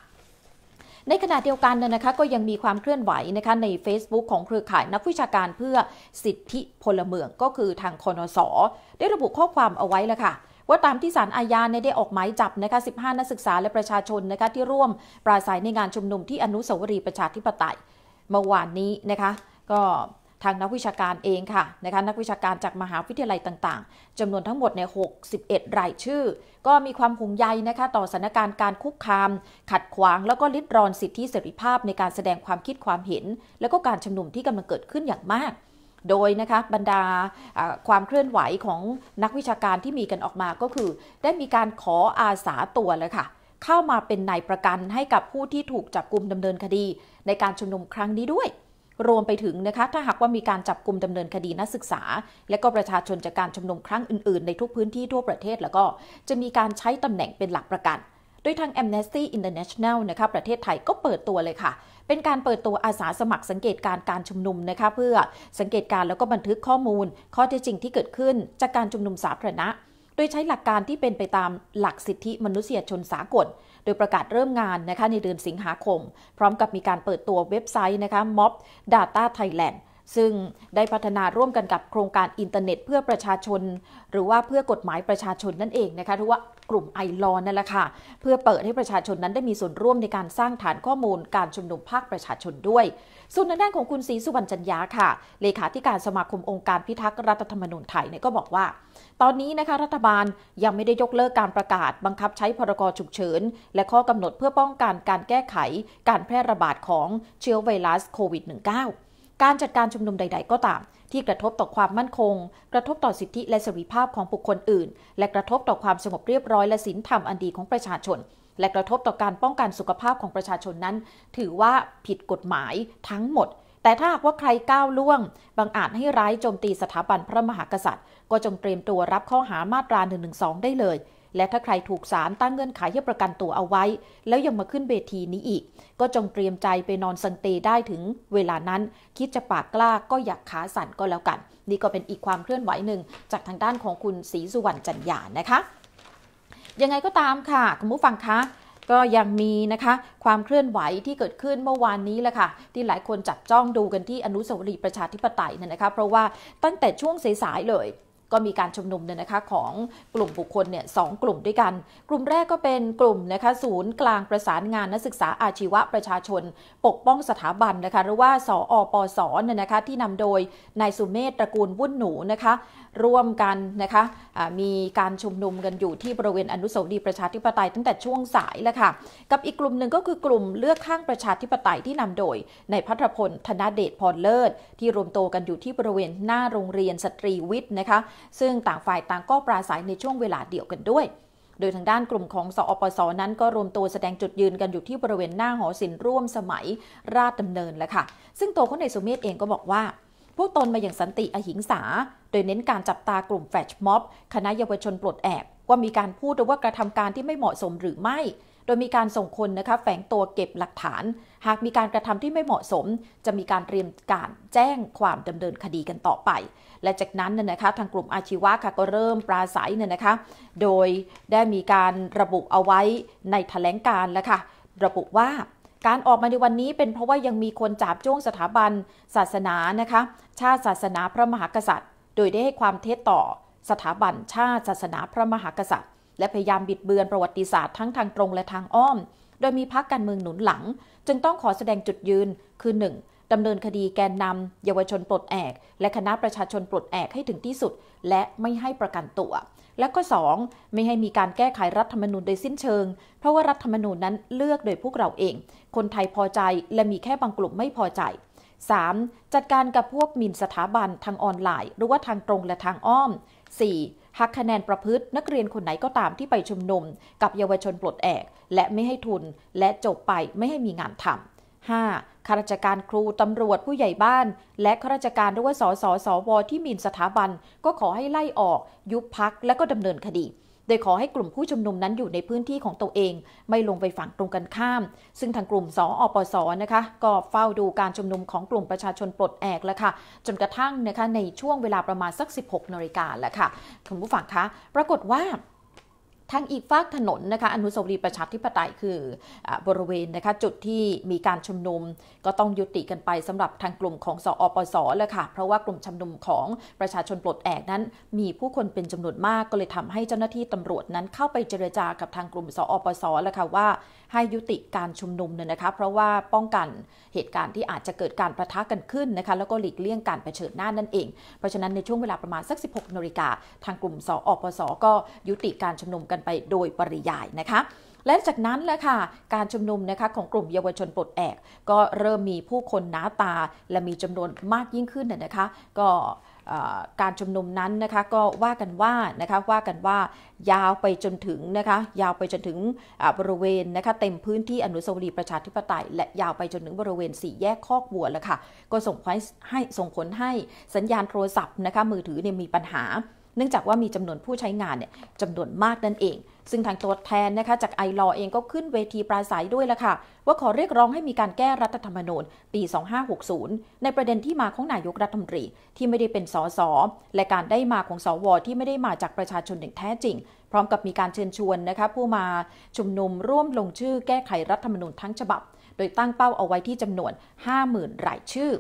ในขณะเดียวกันนะคะก็ยังมีความเคลื่อนไหวนะคะใน Facebook ของเครือข่ายนักวิชาการเพื่อสิทธิพลเมืองก็คือทางคนสได้ระบุข้อความเอาไว้แล้วค่ะ ว่าตามที่สารอาญาได้ออกหมายจับนะคะ15 นักศึกษาและประชาชนนะคะที่ร่วมปราศัยในงานชุมนุมที่อนุสาวรีย์ประชาธิปไตยเมื่อวานนี้นะคะก็ทางนักวิชาการเองค่ะนะคะนักวิชาการจากมหาวิทยาลัยต่างๆ จำนวนทั้งหมดใน 61 รายชื่อ ก็มีความห่วงใยนะคะต่อสถานการณ์การคุกคาม ขัดขวาง แล้วก็ลิดรอนสิทธิเสรีภาพในการแสดงความคิดความเห็น และก็การชุมนุมที่กำลังเกิดขึ้นอย่างมาก โดยนะคะบรรดาความเคลื่อนไหวของนักวิชาการที่มีกันออกมาก็คือ ได้มีการขออาสาตัวเลยค่ะเข้ามาเป็นนายประกันให้กับผู้ที่ถูกจับกลุ่มดำเนินคดี ในการชุมนุมครั้งนี้ด้วยรวมไปถึงนะคะถ้าหากว่ามีการจับกลุ่มดำเนินคดีนักศึกษา และก็ประชาชนจากการชุมนุมครั้งอื่นๆ ในทุกพื้นที่ทั่วประเทศแล้วก็ จะมีการใช้ตำแหน่งเป็นหลักประกันโดยทาง Amnesty International นะคะประเทศไทยก็เปิดตัวเลยค่ะ เป็นการเปิดตัวอาสาสมัครสังเกตการการชุมนุมนะคะเพื่อสังเกตการแล้วก็บันทึกข้อมูล ข้อเท็จจริงที่เกิดขึ้นจากการชุมนุมสาธารณะยใช้หลักการที่เป็นไปตามหลักสิทธิมนุษยชนสากล โดยประกาศเริ่มงานนะคะในเดือนสิงหาคม พร้อมกับมีการเปิดตัวเว็บไซต์นะคะ mob data thailand ซึ่งได้พัฒนาร่วมกันกับโครงการอินเทอร์เน็ตเพื่อประชาชน หรือว่าเพื่อกฎหมายประชาชนนั่นเองนะคะทว่ากลุ่มไอรอนนั่นแหละค่ะ เพื่อเปิดให้ประชาชนนั้นได้มีส่วนร่วมในการสร้างฐานข้อมูลการชุมนุมภาคประชาชนด้วยส่วนด้านของคุณศรีสุวรรณจันยาค่ะ เลขาธิการสมาคมองค์การพิทักษ์รัฐธรรมนูญไทยเนี่ยก็บอกว่า ตอนนี้นะคะรัฐบาลยังไม่ได้ยกเลิกการประกาศ บังคับใช้พรกฉุกเฉิน และข้อกำหนดเพื่อป้องกันการแก้ไขการแพร่ระบาดของเชื้อไวรัสโควิด -19 การจัดการชุมนุมใด ๆ ก็ตาม ที่กระทบต่อความมั่นคง กระทบต่อสิทธิและเสรีภาพของบุคคลอื่น และกระทบต่อความสงบเรียบร้อยและศีลธรรมอันดีของประชาชนและกระทบต่อการป้องกันสุขภาพของประชาชนนั้น ถือว่าผิดกฎหมายทั้งหมด แต่ถ้าหากว่าใครก้าวล่วงบังอาจให้ร้ายโจมตีสถาบันพระมหากษัตริย์ ก็จงเตรียมตัวรับข้อหามาตรา1นึได้เลย และถ้าใครถูกศาลตั้งเงื่อนไขให้ประกันตัวเอาไว้ แล้วยังมาขึ้นเวทีนี้อีก ก็จงเตรียมใจไปนอนสังเตได้ถึง เวลานั้นคิดจะปากกล้าก็อยากขาสั่นก็แล้วกัน นี่ก็เป็นอีกความเคลื่อนไหวหนึ่งจากทางด้านของคุณศรีสุวรรณจันยานะคะยังไงก็ตามค่ะคุณผู้ฟังคะ ก็ยังมีนะคะความเคลื่อนไหวที่เกิดขึ้นเมื่อวานนี้แหละค่ะที่หลายคนจับจ้องดูกันที่อนุสาวรีย์ประชาธิปไตยเนี่ยนะคะเพราะว่าตั้งแต่ช่วงสายๆเลยก็มีการชุมนุมเนี่ยนะคะของกลุ่มบุคคลเนี่ยสกลุ่มด้วยกัน กลุ่มแรกก็เป็นกลุ่มนะคะศูนย์กลางประสานงานนักศึกษาอาชีวะประชาชน ปกป้องสถาบันนะคะ หรือว่าสอปสเนี่ยนะคะที่นำโดยนายสุเมธตระกูลวุ่นหนูนะคะ ร่วมกันนะคะะมีการชุมนุมกันอยู่ที่บริเวณอนุสาวรีย์ประชาธิปไตยตั้งแต่ช่วงสายแล้วค่ะ กับอีกกลุ่มหนึ่งก็คือกลุ่มเลือกข้างประชาธิปไตยที่นำโดยนายพัทรพลธนเดชพรเลิศ ที่รวมตัวกันอยู่ที่บริเวณหน้าโรงเรียนสตรีวิทย์นะคะซึ่งต่างฝ่ายต่างก็ปราศัยในช่วงเวลาเดียวกันด้วย โดยทางด้านกลุ่มของสอปสนั้นก็รวมตัวแสดงจุดยืนกันอยู่ที่บริเวณหน้าหอศิลป์ร่วมสมัยราชดำเนินแลลวค่ะ ซึ่งตัวคนในสุเมธเองก็บอกว่า พวกตนมาอย่างสันติอหิงสา โดยเน้นการจับตากลุ่มแฟชม็อบคณะเยาวชนปลดแอบว่ามีการพูดหรือว่ากระทำการที่ไม่เหมาะสมหรือไม่ โดยมีการส่งคนนะคะแฝงตัวเก็บหลักฐาน หากมีการกระทำที่ไม่เหมาะสม จะมีการเตรียมการแจ้งความดำเนินคดีกันต่อไปและจากนั้นน่ยนะคะทางกลุ่มอาชีวะค่ะก็เริ่มปราศัยเนี่ยนะคะโดยได้มีการระบุเอาไว้ในแถลงการแล้วค่ะระบุว่าการออกมาในวันนี้เป็นเพราะว่ายังมีคนจับจ้วงสถาบันศาสนานะคะชาติศาสนาพระมหากษัตริย์ โดยได้ให้ความเท็จต่อสถาบัน ชาติศาสนาพระมหากษัตริย์ และพยายามบิดเบือนประวัติศาสตร์ทั้งทางตรงและทางอ้อม โดยมีพรรคการเมืองหนุนหลัง จึงต้องขอแสดงจุดยืนคือ1ดำเนินคดีแกนนำเยาวชนปลดแอกและคณะประชาชนปลดแอกให้ถึงที่สุดและไม่ให้ประกันตัว และก็ 2. ไม่ให้มีการแก้ไขรัฐธรรมนูญโดยสิ้นเชิง เพราะว่ารัฐธรรมนูญนั้นเลือกโดยพวกเราเอง คนไทยพอใจและมีแค่บางกลุ่มไม่พอใจ 3. จัดการกับพวกหมิ่นสถาบันทางออนไลน์หรือว่าทางตรงและทางอ้อม 4. หักคะแนนประพฤตินักเรียนคนไหนก็ตามที่ไปชุมนุมกับเยาวชนปลดแอกและไม่ให้ทุนและจบไปไม่ให้มีงานทำ 5. ข้าราชการครูตำรวจผู้ใหญ่บ้าน และข้าราชการดรวยาสสสวที่มีนสถาบัน ก็ขอให้ไล่ออก ยุบพักและก็ดำเนินคดี โดยขอให้กลุ่มผู้ชุมนุมนั้นอยู่ในพื้นที่ของตัวเอง ไม่ลงไปฝั่งตรงกันข้าม ซึ่งทางกลุ่มสออปสนะคะ ก็เฝ้าดูการชุมนุมของกลุ่มประชาชนปลดแอกแล้วค่ะจนกระทั่งนะคะในช่วงเวลาประมาณสัก 16นาฬิกาแล้วค่ะคุณผู้ฟังคะ ปรากฏว่าทางอีกฝากถนน นะคะ อนุสาวรีย์ประชาธิปไตยคือบริเวณนะคะ จุดที่มีการชุมนุมก็ต้องยุติกันไปสำหรับทางกลุ่มของ สอปสเลยค่ะเพราะว่ากลุ่มชุมนุมของประชาชนปลดแอกนั้น มีผู้คนเป็นจำนวนมากก็เลยทำให้เจ้าหน้าที่ตำรวจนั้นเข้าไปเจรจากับทางกลุ่ม สอปสเลยค่ะว่าให้ยุติการชุมนุมเนี่ยนะคะ เพราะว่าป้องกันเหตุการณ์ที่อาจจะเกิดการประทะกันขึ้นนะคะ แล้วก็หลีกเลี่ยงการเผชิญหน้านั่นเอง เพราะฉะนั้นในช่วงเวลาประมาณสัก 16นาฬิกา ทางกลุ่มสออปสก็ยุติการชุมนุมกันไปโดยปริยายนะคะ และจากนั้นแหละค่ะ การชุมนุมนะคะของกลุ่มเยาวชนปลดแอก ก็เริ่มมีผู้คนหน้าตา และมีจำนวนมากยิ่งขึ้นนะคะก็การชุมนุมนั้นนะคะก็ว่ากันว่านะคะว่ากันว่ายาวไปจนถึงนะคะยาวไปจนถึงบริเวณนะคะเต็มพื้นที่อนุสาวรีย์ประชาธิปไตยและยาวไปจนถึงบริเวณสี่แยกคอกบัวแล้วค่ะก็ส่งผลให้ส่งผลให้สัญญาณโทรศัพท์นะคะมือถือเนี่ยมีปัญหาเนื่องจากว่ามีจำนวนผู้ใช้งานเนี่ยจำนวนมากนั่นเอง ซึ่งทางตัวแทนนะคะจากไอรอเองก็ขึ้นเวทีปราศัยด้วยละค่ะ ว่าขอเรียกร้องให้มีการแก้รัฐธรรมนูญปี 2560 ในประเด็นที่มาของนายกรัฐมนตรีที่ไม่ได้เป็นสสและการได้มาของสว ที่ไม่ได้มาจากประชาชนอย่างแท้จริง พร้อมกับมีการเชิญชวนนะคะผู้มาชุมนุมร่วมลงชื่อแก้ไขรัฐธรรมนูญทั้งฉบับ โดยตั้งเป้าเอาไว้ที่จำนวน50,000รายชื่อ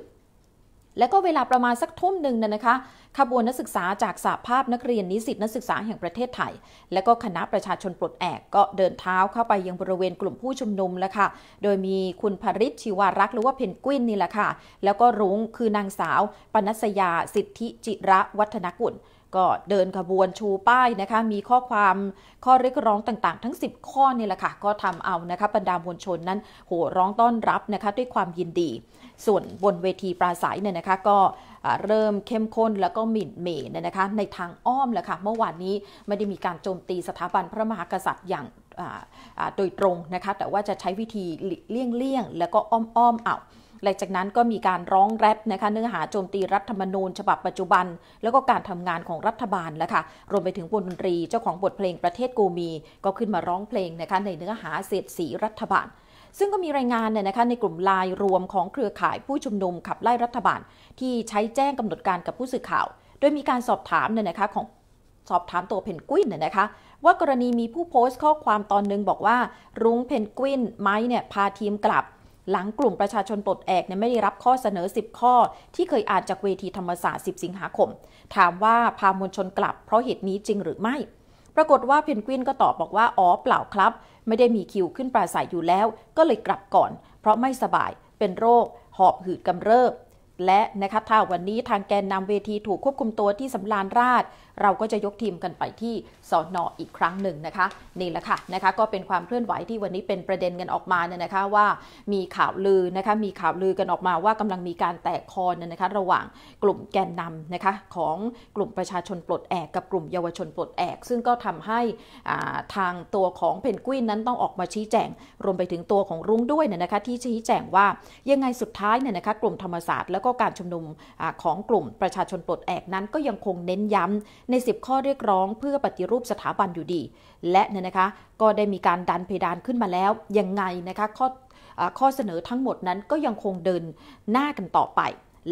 และก็เวลาประมาณสักทุ่มหนึ่งนะคะ ขบวนนักศึกษาจากสาภาพนักเรียนนิสิตนักศึกษาแห่งประเทศไทย และก็คณะประชาชนปลดแอกก็เดินเท้าเข้าไปยังบริเวณกลุ่มผู้ชุมนุมแล้วค่ะ โดยมีคุณภริชชิวารักษ์หรือว่าเพนกวินนี่แหละค่ะ แล้วก็รุ้งคือนางสาวปนัสยาสิทธิจิระวัฒนกุลก็เดินขบวนชูป้ายนะคะมีข้อความข้อเรียกร้องต่างๆ ทั้ง 10 ข้อนี่แหละค่ะ ก็ทำเอานะคะบรรดามวลชนนั้นโหร้องต้อนรับนะคะด้วยความยินดี ส่วนบนเวทีปราศัยเนี่ยนะคะก็เริ่มเข้มข้นแล้วก็หมิ่นเหม่เนี่ยนะคะในทางอ้อมแหละค่ะเมื่อวานนี้ไม่ได้มีการโจมตีสถาบันพระมหากษัตริย์อย่างโดยตรงนะคะแต่ว่าจะใช้วิธีเลี่ยงๆ แล้วก็อ้อมๆเอาหลังจากนั้นก็มีการร้องแรปนะคะเนื้อหาโจมตีรัฐธรรมนูญฉบับปัจจุบัน แล้วก็การทำงานของรัฐบาลแล้วค่ะรวมไปถึงวงดนตรีเจ้าของบทเพลงประเทศกูมี ก็ขึ้นมาร้องเพลงนะคะในเนื้อหาเสียดสีรัฐบาล ซึ่งก็มีรายงานเนี่ยนะคะในกลุ่มลายรวมของเครือข่ายผู้ชุมนุมขับไล่รัฐบาล ที่ใช้แจ้งกำหนดการกับผู้สื่อข่าว โดยมีการสอบถามเนี่ยนะคะของสอบถามตัวเพนกวินเนี่ยนะคะ ว่ากรณีมีผู้โพสต์ข้อความตอนหนึ่งบอกว่ารุ้งเพนกวินไม้เนี่ยพาทีมกลับหลังกลุ่มประชาชนปลดแอกเนี่ยไม่ได้รับข้อเสนอ 10 ข้อ ที่เคยอ่านจากเวทีธรรมศาสตร์ 10 สิงหาคม ถามว่าพามวลชนกลับเพราะเหตุนี้จริงหรือไม่ ปรากฏว่าเพนกวินก็ตอบบอกว่า อ๋อเปล่าครับ ไม่ได้มีคิวขึ้นปราศัยอยู่แล้ว ก็เลยกลับก่อน เพราะไม่สบายเป็นโรค หอบหืดกำเริบและนะคะถ้าวันนี้ทางแกนนำเวทีถูกควบคุมตัวที่สำราญราชเราก็จะยกทีมกันไปที่สอนออีกครั้งหนึ่งนะคะ นี่แหละ ค่ะ นะคะ ก็เป็นความเคลื่อนไหวที่วันนี้เป็นประเด็นกันออกมาเนี่ยนะคะว่ามีข่าวลือนะคะมีข่าวลือกันออกมาว่ากำลังมีการแตก คอนนะคะ ระหว่างกลุ่มแกนนำนะคะ ของกลุ่มประชาชน ปลดแอกกับกลุ่มเยาวชนปลดแอก ซึ่งก็ทำให้ทางตัวของเพนกวินนั้นต้องออกมาชี้แจง รวมไปถึงตัวของรุ้งด้วยเนี่ยนะคะที่ชี้แจงว่ายังไงสุดท้ายเนี่ยนะคะกลุ่มธรรมศาสตร์ แล้วก็การชุมนุมอของกลุ่มประชาชนปลดแอกนั้นก็ยังคงเน้นย้ำใน 10 ข้อเรียกร้องเพื่อปฏิรูปสถาบันอยู่ดี และเนี่ยนะคะก็ได้มีการดันเพดานขึ้นมาแล้ว ยังไงนะคะข้อข้อเสนอทั้งหมดนั้นก็ยังคงเดินหน้ากันต่อไป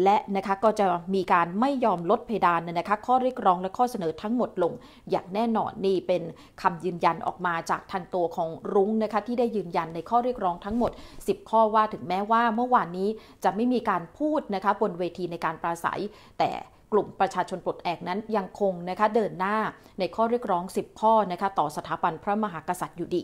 และนะคะก็จะมีการไม่ยอมลดเพดานนะคะข้อเรียกร้องและข้อเสนอทั้งหมดลง อย่างแน่นอนนี่เป็นคำยืนยันออกมาจากทางตัวของรุ้งนะคะที่ได้ยืนยันในข้อเรียกร้องทั้งหมด10 ข้อว่าถึงแม้ว่า เมื่อวานนี้จะไม่มีการพูดนะคะบนเวทีในการปราศัยแต่กลุ่มประชาชนปลดแอกนั้นยังคงนะคะเดินหน้าในข้อเรียกร้อง 10 ข้อนะคะ ต่อสถาบันพระมหากษัตริย์อยู่ดี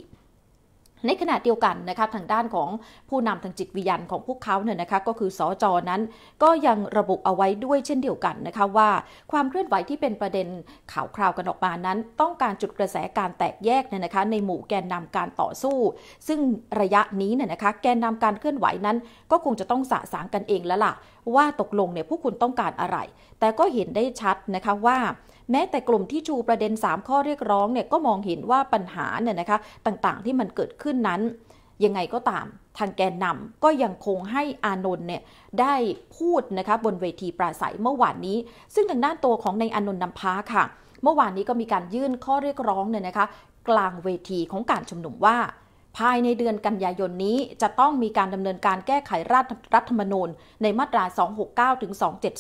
ในขณะเดียวกันนะคะทางด้านของผู้นำทางจิตวิญญาณของพวกเขาเนี่ยนะคะก็คือสอจอนั้น ก็ยังระบุเอาไว้ด้วยเช่นเดียวกันนะคะว่า ความเคลื่อนไหวที่เป็นประเด็นข่าวคราวกันออกมานั้น ต้องการจุดกระแสการแตกแยกเนี่ยนะคะในหมู่แกนนำการต่อสู้ ซึ่งระยะนี้เนี่ยนะคะแกนนำการเคลื่อนไหวนั้น ก็คงจะต้องสะสางกันเองแล้วล่ะ ว่าตกลงเนี่ยผู้คุณต้องการอะไร แต่ก็เห็นได้ชัดนะคะว่าแม้แต่กลุ่มที่ชูประเด็น 3 ข้อเรียกร้องเนี่ยก็มองเห็นว่าปัญหาเนี่ยนะคะต่างๆที่มันเกิดขึ้นนั้น ยังไงก็ตามทางแกนนำก็ยังคงให้อานนท์เนี่ยได้พูดนะคะบนเวทีปราศัยเมื่อวานนี้ ซึ่งทางด้านตัวของนายอานนท์นำพาค่ะ เมื่อวานนี้ก็มีการยื่นข้อเรียกร้องเนี่ยนะคะกลางเวทีของการชุมนุมว่าภายในเดือนกันยายนนี้จะต้องมีการดำเนินการแก้ไขรัฐรัฐธรรมนูญในมาตรา 269 ถึง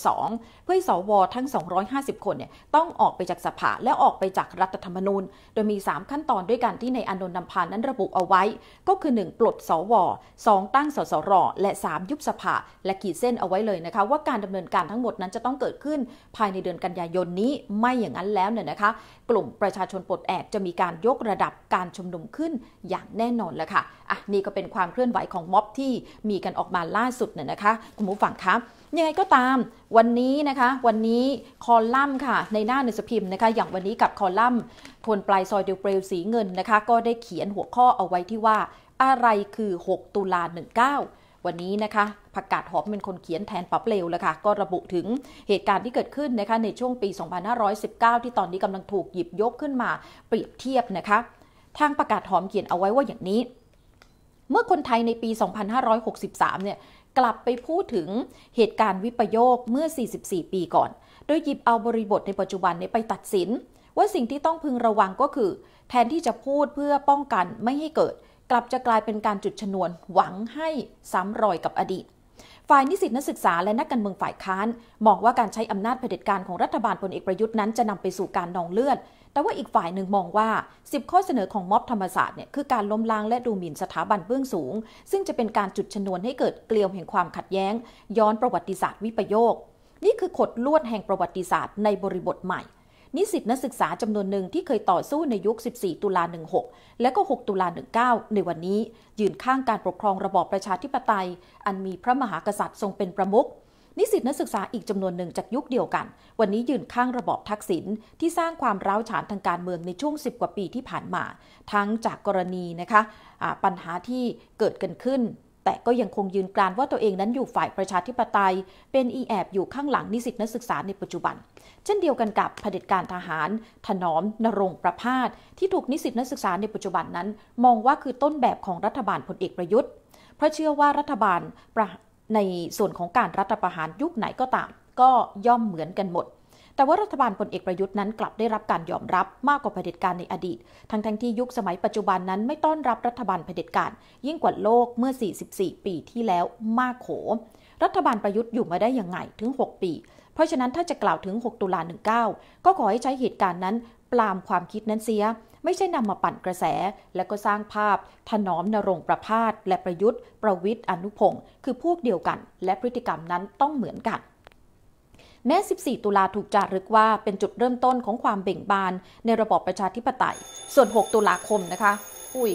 272 เพื่อสวทั้ง 250 คนเนี่ยต้องออกไปจากสภา และออกไปจากรัฐธรรมนูญ โดยมี 3 ขั้นตอนด้วยกันที่ในอนนทนำพานนั้นระบุเอาไว้ ก็คือ 1 ปลดสวอ2ตั้งสสรและ 3 ยุบสภา และขีดเส้นเอาไว้เลยนะคะว่าการดำเนินการทั้งหมดนั้นจะต้องเกิดขึ้นภายในเดือนกันยายนนี้ไม่อย่างนั้นแล้วเนี่ยนะคะกลุ่มประชาชนปลดแอกจะมีการยกระดับการชุมนุมขึ้นอย่างแน่นอนอนแล้วค่ะอ่ะนี่ก็เป็นความเคลื่อนไหวของม็อบที่มีกันออกมาล่าสุดเนี่ยนะคะ คุณผู้ฟังครับยังไงก็ตาม วันนี้นะคะ วันนี้คอลัมน์ค่ะ ในหน้าหนังสือพิมพ์นะคะ อย่างวันนี้กับคอลัมน์วนปลายซอยเดียวเปลวสีเงินนะคะ ก็ได้เขียนหัวข้อเอาไว้ที่ว่า อะไรคือ 6 ตุลา19 วันนี้นะคะผักกาดหอมเป็นคนเขียนแทนปับเลวแล้วค่ะ ก็ระบุถึงเหตุการณ์ที่เกิดขึ้นนะคะ ในช่วงปี 2519 ที่ตอนนี้กำลังถูกหยิบยกขึ้นมาเปรียบเทียบนะคะทางประกาศหอมเขียนเอาไว้ว่าอย่างนี้ เมื่อคนไทยในปี 2563เนี่ยกลับไปพูดถึงเหตุการณ์วิปโยคเมื่อ 44 ปีก่อน โดยหยิบเอาบริบทในปัจจุบันนี้ไปตัดสิน ว่าสิ่งที่ต้องพึงระวังก็คือ แทนที่จะพูดเพื่อป้องกันไม่ให้เกิด กลับจะกลายเป็นการจุดชนวนหวังให้ซ้ำรอยกับอดีต ฝ่ายนิสิตนักศึกษาและนักการเมืองฝ่ายค้านมองว่าการใช้อำนาจเผด็จการของรัฐบาลพลเอกประยุทธ์นั้นจะนำไปสู่การนองเลือดแต่ว่าอีกฝ่ายหนึ่งมองว่า 10 ข้อเสนอของม็อบธรรมศาสตร์เนี่ยคือการล้มล้างและดูหมิ่นสถาบันเบื้องสูง ซึ่งจะเป็นการจุดชนวนให้เกิดเกลียวแห่งความขัดแย้ง ย้อนประวัติศาสตร์วิปโยค นี่คือขดลวดแห่งประวัติศาสตร์ในบริบทใหม่ นิสิตนักศึกษาจำนวนหนึ่งที่เคยต่อสู้ในยุค 14 ตุลา 16 และก็ 6 ตุลา19 ในวันนี้ยืนข้างการปกครองระบอบประชาธิปไตย อันมีพระมหากษัตริย์ทรงเป็นประมุขนิสิตนักศึกษาอีกจำนวนหนึ่งจากยุคเดียวกัน วันนี้ยืนข้างระบอบทักษิณที่สร้างความร้าวฉานทางการเมืองในช่วง 10 กว่าปีที่ผ่านมา ทั้งจากกรณีนะคะะปัญหาที่เกิดกันขึ้น แต่ก็ยังคงยืนกรานว่าตัวเองนั้นอยู่ฝ่ายประชาธิปไตย เป็นอีแอบอยู่ข้างหลังนิสิตนักศึกษาในปัจจุบัน เช่นเดียวกันกับเผด็จการทหาร ถนอมนรงประพาสที่ถูกนิสิตนักศึกษาในปัจจุบันนั้น มองว่าคือต้นแบบของรัฐบาลพลเอกประยุทธ์ เพราะเชื่อว่ารัฐบาลในส่วนของการรัฐประหารยุคไหนก็ตามก็ย่อมเหมือนกันหมด แต่ว่ารัฐบาลพลเอกประยุทธ์นั้นกลับได้รับการยอมรับมากกว่าเผด็จการในอดีตทั้งทั้งที่ยุคสมัยปัจจุบันนั้นไม่ต้อนรับรัฐบาลเผด็จการยิ่งกว่าโลกเมื่อ 44 ปีที่แล้วมากโขรัฐบาลประยุทธ์อยู่มาได้ยังไงถึง 6 ปี เพราะฉะนั้นถ้าจะกล่าวถึง 6ตุลา19ก็ขอให้ใช้เหตุการณ์นั้นปลามความคิดนั้นเสียไม่ใช่นำมาปั่นกระแสและก็สร้างภาพถนอมนรงประพาสและประยุทธ์ประวิทย์อนุพงศ์คือพวกเดียวกัน และพฤติกรรมนั้นต้องเหมือนกัน แม้14 ตุลาถูกจารึกว่า เป็นจุดเริ่มต้นของความเบ่งบาน ในระบอบประชาธิปไตย ส่วน 6 ตุลาคมนะคะ อุ้ย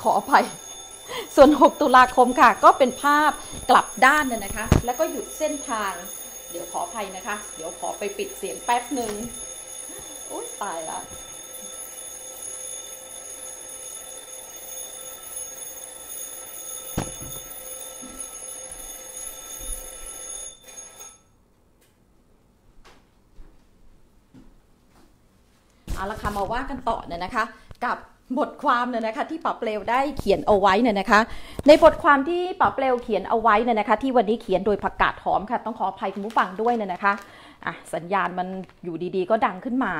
ขออภัย ส่วน 6 ตุลาคมค่ะ ก็เป็นภาพกลับด้านน่ยนะคะ แล้วก็หยุดเส้นทาง เดี๋ยวขออภัยนะคะ เดี๋ยวขอไปปิดเสียงแป๊บหนึ่งอุ้ยตายละเอาละค่ะมาว่ากันต่อเนี่ยนะคะกับบทความเนี่ยนะคะ ที่ป๋าเปลวได้เขียนเอาไว้เนี่ยนะคะ ในบทความที่ป๋าเปลวเขียนเอาไว้เนี่ยนะคะ ที่วันนี้เขียนโดยผักกาดหอมค่ะ ต้องขออภัยคุณผู้ฟังด้วยเนี่ยนะคะ อ่ะสัญญาณมันอยู่ดีๆ ก็ดังขึ้นมา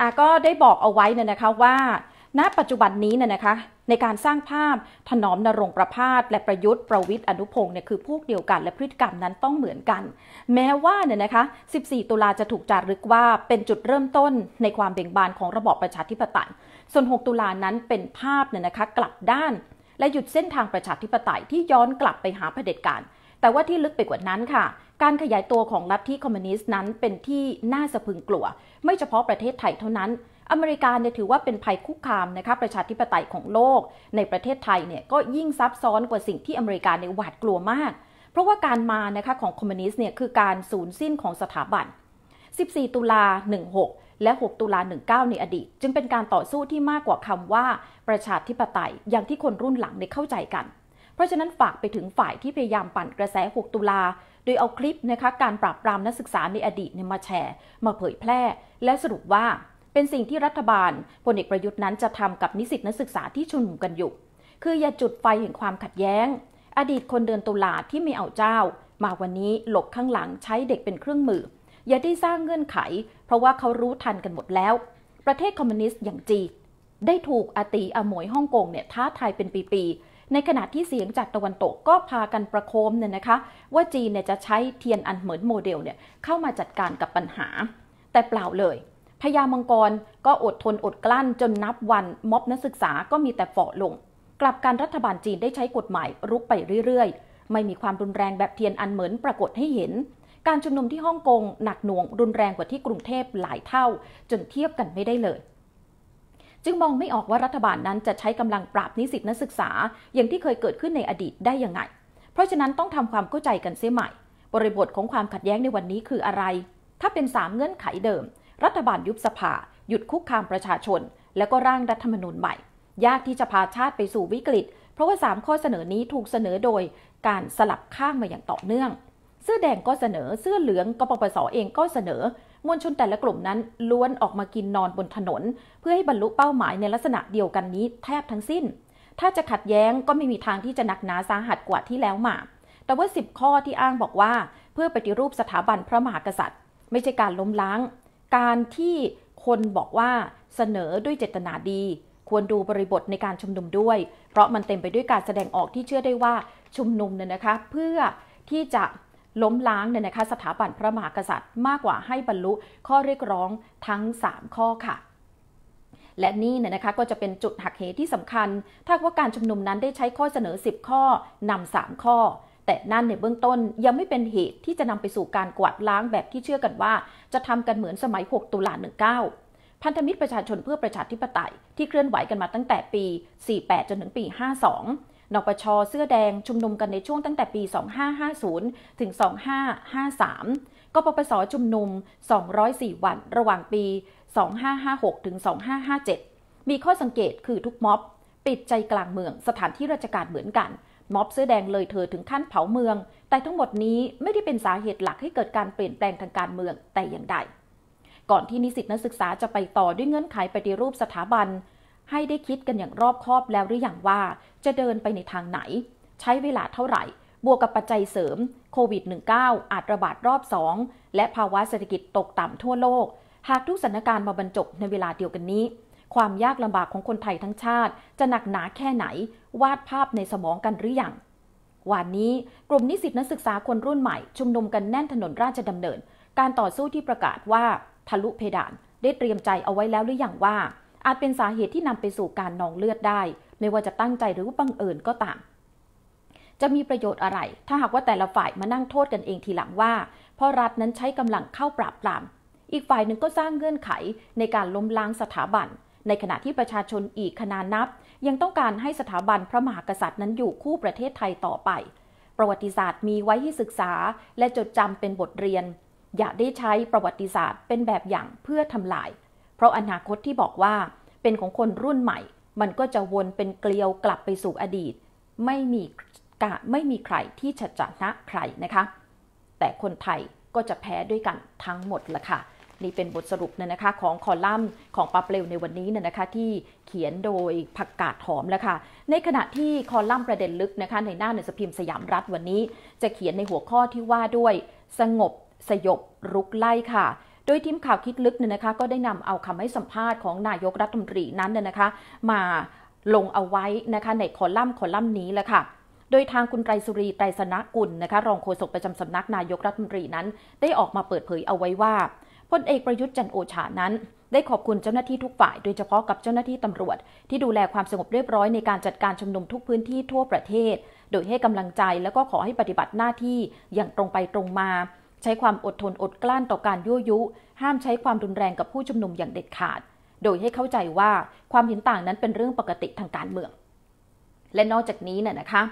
อ่ะก็ได้บอกเอาไว้เนี่ยนะคะว่าณ ปัจจุบันนี้เนี่ยนะคะ ในการสร้างภาพถนอมนรงประพาสและประยุทธ์ประวิทย์อนุพงศ์เนี่ยคือพวกเดียวกัน และพฤติกรรมนั้นต้องเหมือนกัน แม้ว่าเนี่ยนะคะ 14 ตุลาจะถูกจารึกว่าเป็นจุดเริ่มต้นในความเบ่งบานของระบอบประชาธิปไตย ส่วน 6 ตุลานั้นเป็นภาพเนี่ยนะคะกลับด้าน และหยุดเส้นทางประชาธิปไตยที่ย้อนกลับไปหาเผด็จการแต่ว่าที่ลึกไปกว่านั้นค่ะ การขยายตัวของลัทธิคอมมิวนิสต์นั้นเป็นที่น่าสะพึงกลัว ไม่เฉพาะประเทศไทยเท่านั้นอเมริกาเนี่ยถือว่าเป็นภัยคุกคามนะคะประชาธิปไตยของโลก ในประเทศไทยเนี่ยก็ยิ่งซับซ้อนกว่าสิ่งที่อเมริกาในหวาดกลัวมาก เพราะว่าการมานะคะของคอมมิวนิสต์เนี่ยคือการสูญสิ้นของสถาบัน 14 ตุลา 16 และ 6 ตุลา 19 ในอดีต จึงเป็นการต่อสู้ที่มากกว่าคำว่า ประชาธิปไตยอย่างที่คนรุ่นหลังได้เข้าใจกัน เพราะฉะนั้นฝากไปถึงฝ่ายที่พยายามปั่นกระแส 6 ตุลา โดยเอาคลิปนะคะการปราบปรามนักศึกษาในอดีตมาแชร์ มาเผยแพร่และสรุปว่าเป็นสิ่งที่รัฐบาลพลเอกประยุทธ์นั้นจะทำกับนิสิตนักศึกษาที่ชุมนุมกันอยู่ คืออย่าจุดไฟแห่งความขัดแย้ง อดีตคนเดินตุลาที่ไม่เอาเจ้า มาวันนี้หลบข้างหลังใช้เด็กเป็นเครื่องมือ อย่าได้สร้างเงื่อนไข เพราะว่าเขารู้ทันกันหมดแล้ว ประเทศคอมมิวนิสต์อย่างจีนได้ถูกอาตีอมวยฮ่องกงเนี่ยท้าทายเป็นปีๆ ในขณะที่เสียงจากตะวันตกก็พากันประโคมเนี่ยนะคะ ว่าจีนเนี่ยจะใช้เทียนอันเหมินโมเดลเนี่ยเข้ามาจัดการกับปัญหา แต่เปล่าเลยพญามังกรก็อดทนอดกลั้น จนนับวันม็อบนักศึกษาก็มีแต่เฝาอลง กลับการรัฐบาลจีนได้ใช้กฎหมายรุกไปเรื่อยๆ ไม่มีความรุนแรงแบบเทียนอันเหมือนปรากฏให้เห็น การชุมนุมที่ฮ่องกง หนักหน่วงรุนแรงกว่าที่กรุงเทพหลายเท่าจนเทียบกันไม่ได้เลย จึงมองไม่ออกว่ารัฐบาลนั้นจะใช้กำลังปราบนิสิตนักศึกษา อย่างที่เคยเกิดขึ้นในอดีตได้ยังไง เพราะฉะนั้นต้องทำความเข้าใจกันเสียใหม่ บริบทของความขัดแย้งในวันนี้คืออะไร ถ้าเป็น3เงื่อนไขเดิมรัฐบาลยุบสภา หยุดคุกคามประชาชน แล้วก็ร่างรัฐธรรมนูญใหม่ ยากที่จะพาชาติไปสู่วิกฤต เพราะว่า 3 ข้อเสนอนี้ถูกเสนอโดย การสลับข้างมาอย่างต่อเนื่อง เสื้อแดงก็เสนอ เสื้อเหลืองกปปสเองก็เสนอ มวลชนแต่ละกลุ่มนั้นล้วนออกมากินนอนบนถนน เพื่อให้บรรลุเป้าหมายในลักษณะเดียวกันนี้แทบทั้งสิ้น ถ้าจะขัดแย้งก็ไม่มีทางที่จะหนักหนาสาหัสกว่าที่แล้วมา แต่ว่า 10 ข้อที่อ้างบอกว่าเพื่อปฏิรูปสถาบันพระมหากษัตริย์ ไม่ใช่การล้มล้างการที่คนบอกว่าเสนอด้วยเจตนาดี ควรดูบริบทในการชุมนุมด้วย เพราะมันเต็มไปด้วยการแสดงออกที่เชื่อได้ว่าชุมนุมเนี่ยนะคะ เพื่อที่จะล้มล้างเนี่ยนะคะสถาบันพระมหากษัตริย์มากกว่าให้บรรลุข้อเรียกร้องทั้ง 3 ข้อค่ะ และนี่เนี่ยนะคะก็จะเป็นจุดหักเหที่สำคัญ ถ้าว่าการชุมนุมนั้นได้ใช้ข้อเสนอ 10 ข้อนำ 3 ข้อแต่นั่นในเบื้องต้นยังไม่เป็นเหตุที่จะนำไปสู่การกวาดล้างแบบที่เชื่อกันว่า จะทำกันเหมือนสมัย 6 ตุลา19 พันธมิตรประชาชนเพื่อประชาธิปไตย ที่เคลื่อนไหวกันมาตั้งแต่ปี 48จนถึงปี52นปชเสื้อแดงชุมนุมกันในช่วงตั้งแต่ปี 2550ถึง2553กปปสชุมนุม 204 วันระหว่างปี 2556ถึง2557 มีข้อสังเกตคือทุกม็อบปิดใจกลางเมือง สถานที่ราชการเหมือนกันม็อบเสื้อแดงเลยเธอถึงขั้นเผาเมือง แต่ทั้งหมดนี้ไม่ได้เป็นสาเหตุหลักให้เกิดการเปลี่ยนแปลงทางการเมืองแต่อย่างใด ก่อนที่นิสิตนักศึกษาจะไปต่อด้วยเงื่อนไขปฏิรูปสถาบัน ให้ได้คิดกันอย่างรอบคอบแล้วหรืออยังว่า จะเดินไปในทางไหน ใช้เวลาเท่าไหร่ บวกกับปัจจัยเสริมโควิด -19 อาจระบาดรอบ2และภาวะเศรษฐกิจตกต่ำทั่วโลก หากทุกสถานการณ์มาบรรจบในเวลาเดียวกันนี้ความยากลำบากของคนไทยทั้งชาติ จะหนักหนาแค่ไหน วาดภาพในสมองกันหรืออยังวันนี้กลุ่มนิสิตนักศึกษาคนรุ่นใหม่ ชุมนุมกันแน่นถนนราชดำเนิน การต่อสู้ที่ประกาศว่า ทะลุเพดาน ได้เตรียมใจเอาไว้แล้วหรืออยังว่า อาจเป็นสาเหตุที่นำไปสู่การนองเลือดได้ ไม่ว่าจะตั้งใจหรือบังเอิญก็ตาม จะมีประโยชน์อะไร ถ้าหากว่าแต่ละฝ่ายมานั่งโทษกันเองทีหลังว่าเพราะรัฐนั้นใช้กำลังเข้าปราบปราม อีกฝ่ายหนึ่งก็สร้างเงื่อนไขในการล้มล้างสถาบันในขณะที่ประชาชนอีกคณานับ ยังต้องการให้สถาบันพระมหากษัตริย์นั้นอยู่คู่ประเทศไทยต่อไป ประวัติศาสตร์มีไว้ให้ศึกษาและจดจำเป็นบทเรียน อย่าได้ใช้ประวัติศาสตร์เป็นแบบอย่างเพื่อทำลาย เพราะอนาคตที่บอกว่า เป็นของคนรุ่นใหม่ มันก็จะวนเป็นเกลียวกลับไปสู่อดีต ไม่มีกะไม่มีใครที่จะชนะใครนะคะแต่คนไทยก็จะแพ้ด้วยกันทั้งหมดละค่ะนี่เป็นบทสรุปเนี่ยนะคะของคอลัมน์ของปาเปลวในวันนี้เนี่ยนะคะที่เขียนโดยผักกาดหอมแล้วค่ะในขณะที่คอลัมน์ประเด็นลึกนะคะในหน้าหนังสือพิมพ์สยามรัฐวันนี้ จะเขียนในหัวข้อที่ว่าด้วยสงบสยบรุกไล่ค่ะ โดยทีมข่าวคิดลึกเนี่ยนะคะก็ได้นำเอาคำให้สัมภาษณ์ของนายกรัฐมนตรีนั้นเนี่ยนะคะ มาลงเอาไว้นะคะในคอลัมน์คอลัมน์นี้แหละค่ะ โดยทางคุณไตรสุรีไตรสนกุลนะคะรองโฆษกประจำสำนักนายกรัฐมนตรีนั้น ได้ออกมาเปิดเผยเอาไว้ว่าพลเอกประยุทธ์จันโอชานั้น ได้ขอบคุณเจ้าหน้าที่ทุกฝ่าย โดยเฉพาะกับเจ้าหน้าที่ตำรวจ ที่ดูแลความสงบเรียบร้อย ในการจัดการชุมนุมทุกพื้นที่ทั่วประเทศ โดยให้กำลังใจและก็ขอให้ปฏิบัติหน้าที่อย่างตรงไปตรงมา ใช้ความอดทนอดกลั้นต่อการยั่วยุ ห้ามใช้ความรุนแรงกับผู้ชุมนุมอย่างเด็ดขาด โดยให้เข้าใจว่าความเห็นต่างนั้นเป็นเรื่องปกติทางการเมือง และนอกจากนี้น่ยนะคะ